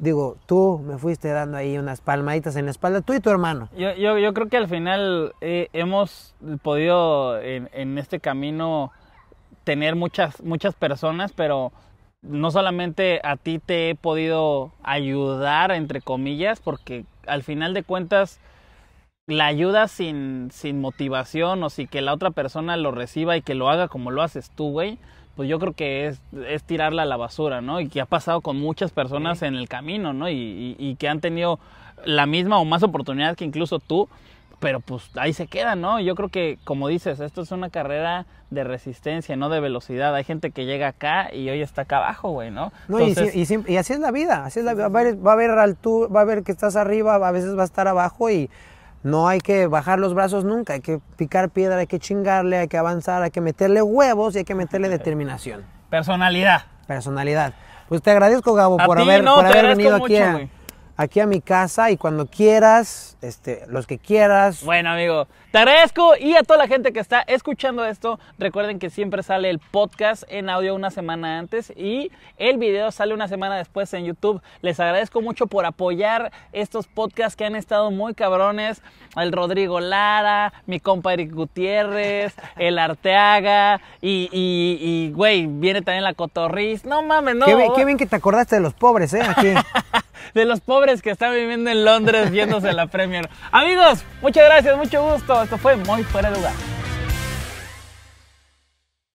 digo, tú me fuiste dando ahí unas palmaditas en la espalda, tú y tu hermano. Yo, yo, yo creo que al final eh, hemos podido en, este camino tener muchas, muchas personas, pero no solamente a ti te he podido ayudar, entre comillas, porque al final de cuentas la ayuda sin, sin motivación o si que la otra persona lo reciba y que lo haga como lo haces tú, güey, pues yo creo que es, es tirarla a la basura, ¿no? Y que ha pasado con muchas personas en el camino, ¿no? Y, y, que han tenido la misma o más oportunidad que incluso tú, pero pues ahí se queda, ¿no? Yo creo que, como dices, esto es una carrera de resistencia, no de velocidad. Hay gente que llega acá y hoy está acá abajo, güey, ¿no? y, y, así es la vida, así es la vida. Va a va a haber altura, va a haber que estás arriba, a veces va a estar abajo y no hay que bajar los brazos nunca, hay que picar piedra, hay que chingarle, hay que avanzar, hay que meterle huevos y hay que meterle determinación. Personalidad. Personalidad. Pues te agradezco, Gabo, por haber, haber venido aquí aquí a mi casa y cuando quieras, este, los que quieras. Bueno, amigo, te agradezco y a toda la gente que está escuchando esto, recuerden que siempre sale el podcast en audio una semana antes y el video sale una semana después en YouTube. Les agradezco mucho por apoyar estos podcasts que han estado muy cabrones, el Rodrigo Lara, mi compa Eric Gutiérrez, el Arteaga y, y, güey, viene también la Cotorriz. No mames, no. Qué bien, qué bien que te acordaste de los pobres, ¿eh? Aquí. de los pobres que están viviendo en Londres viéndose la Premier. Amigos, muchas gracias, mucho gusto. Esto fue muy fuera de lugar.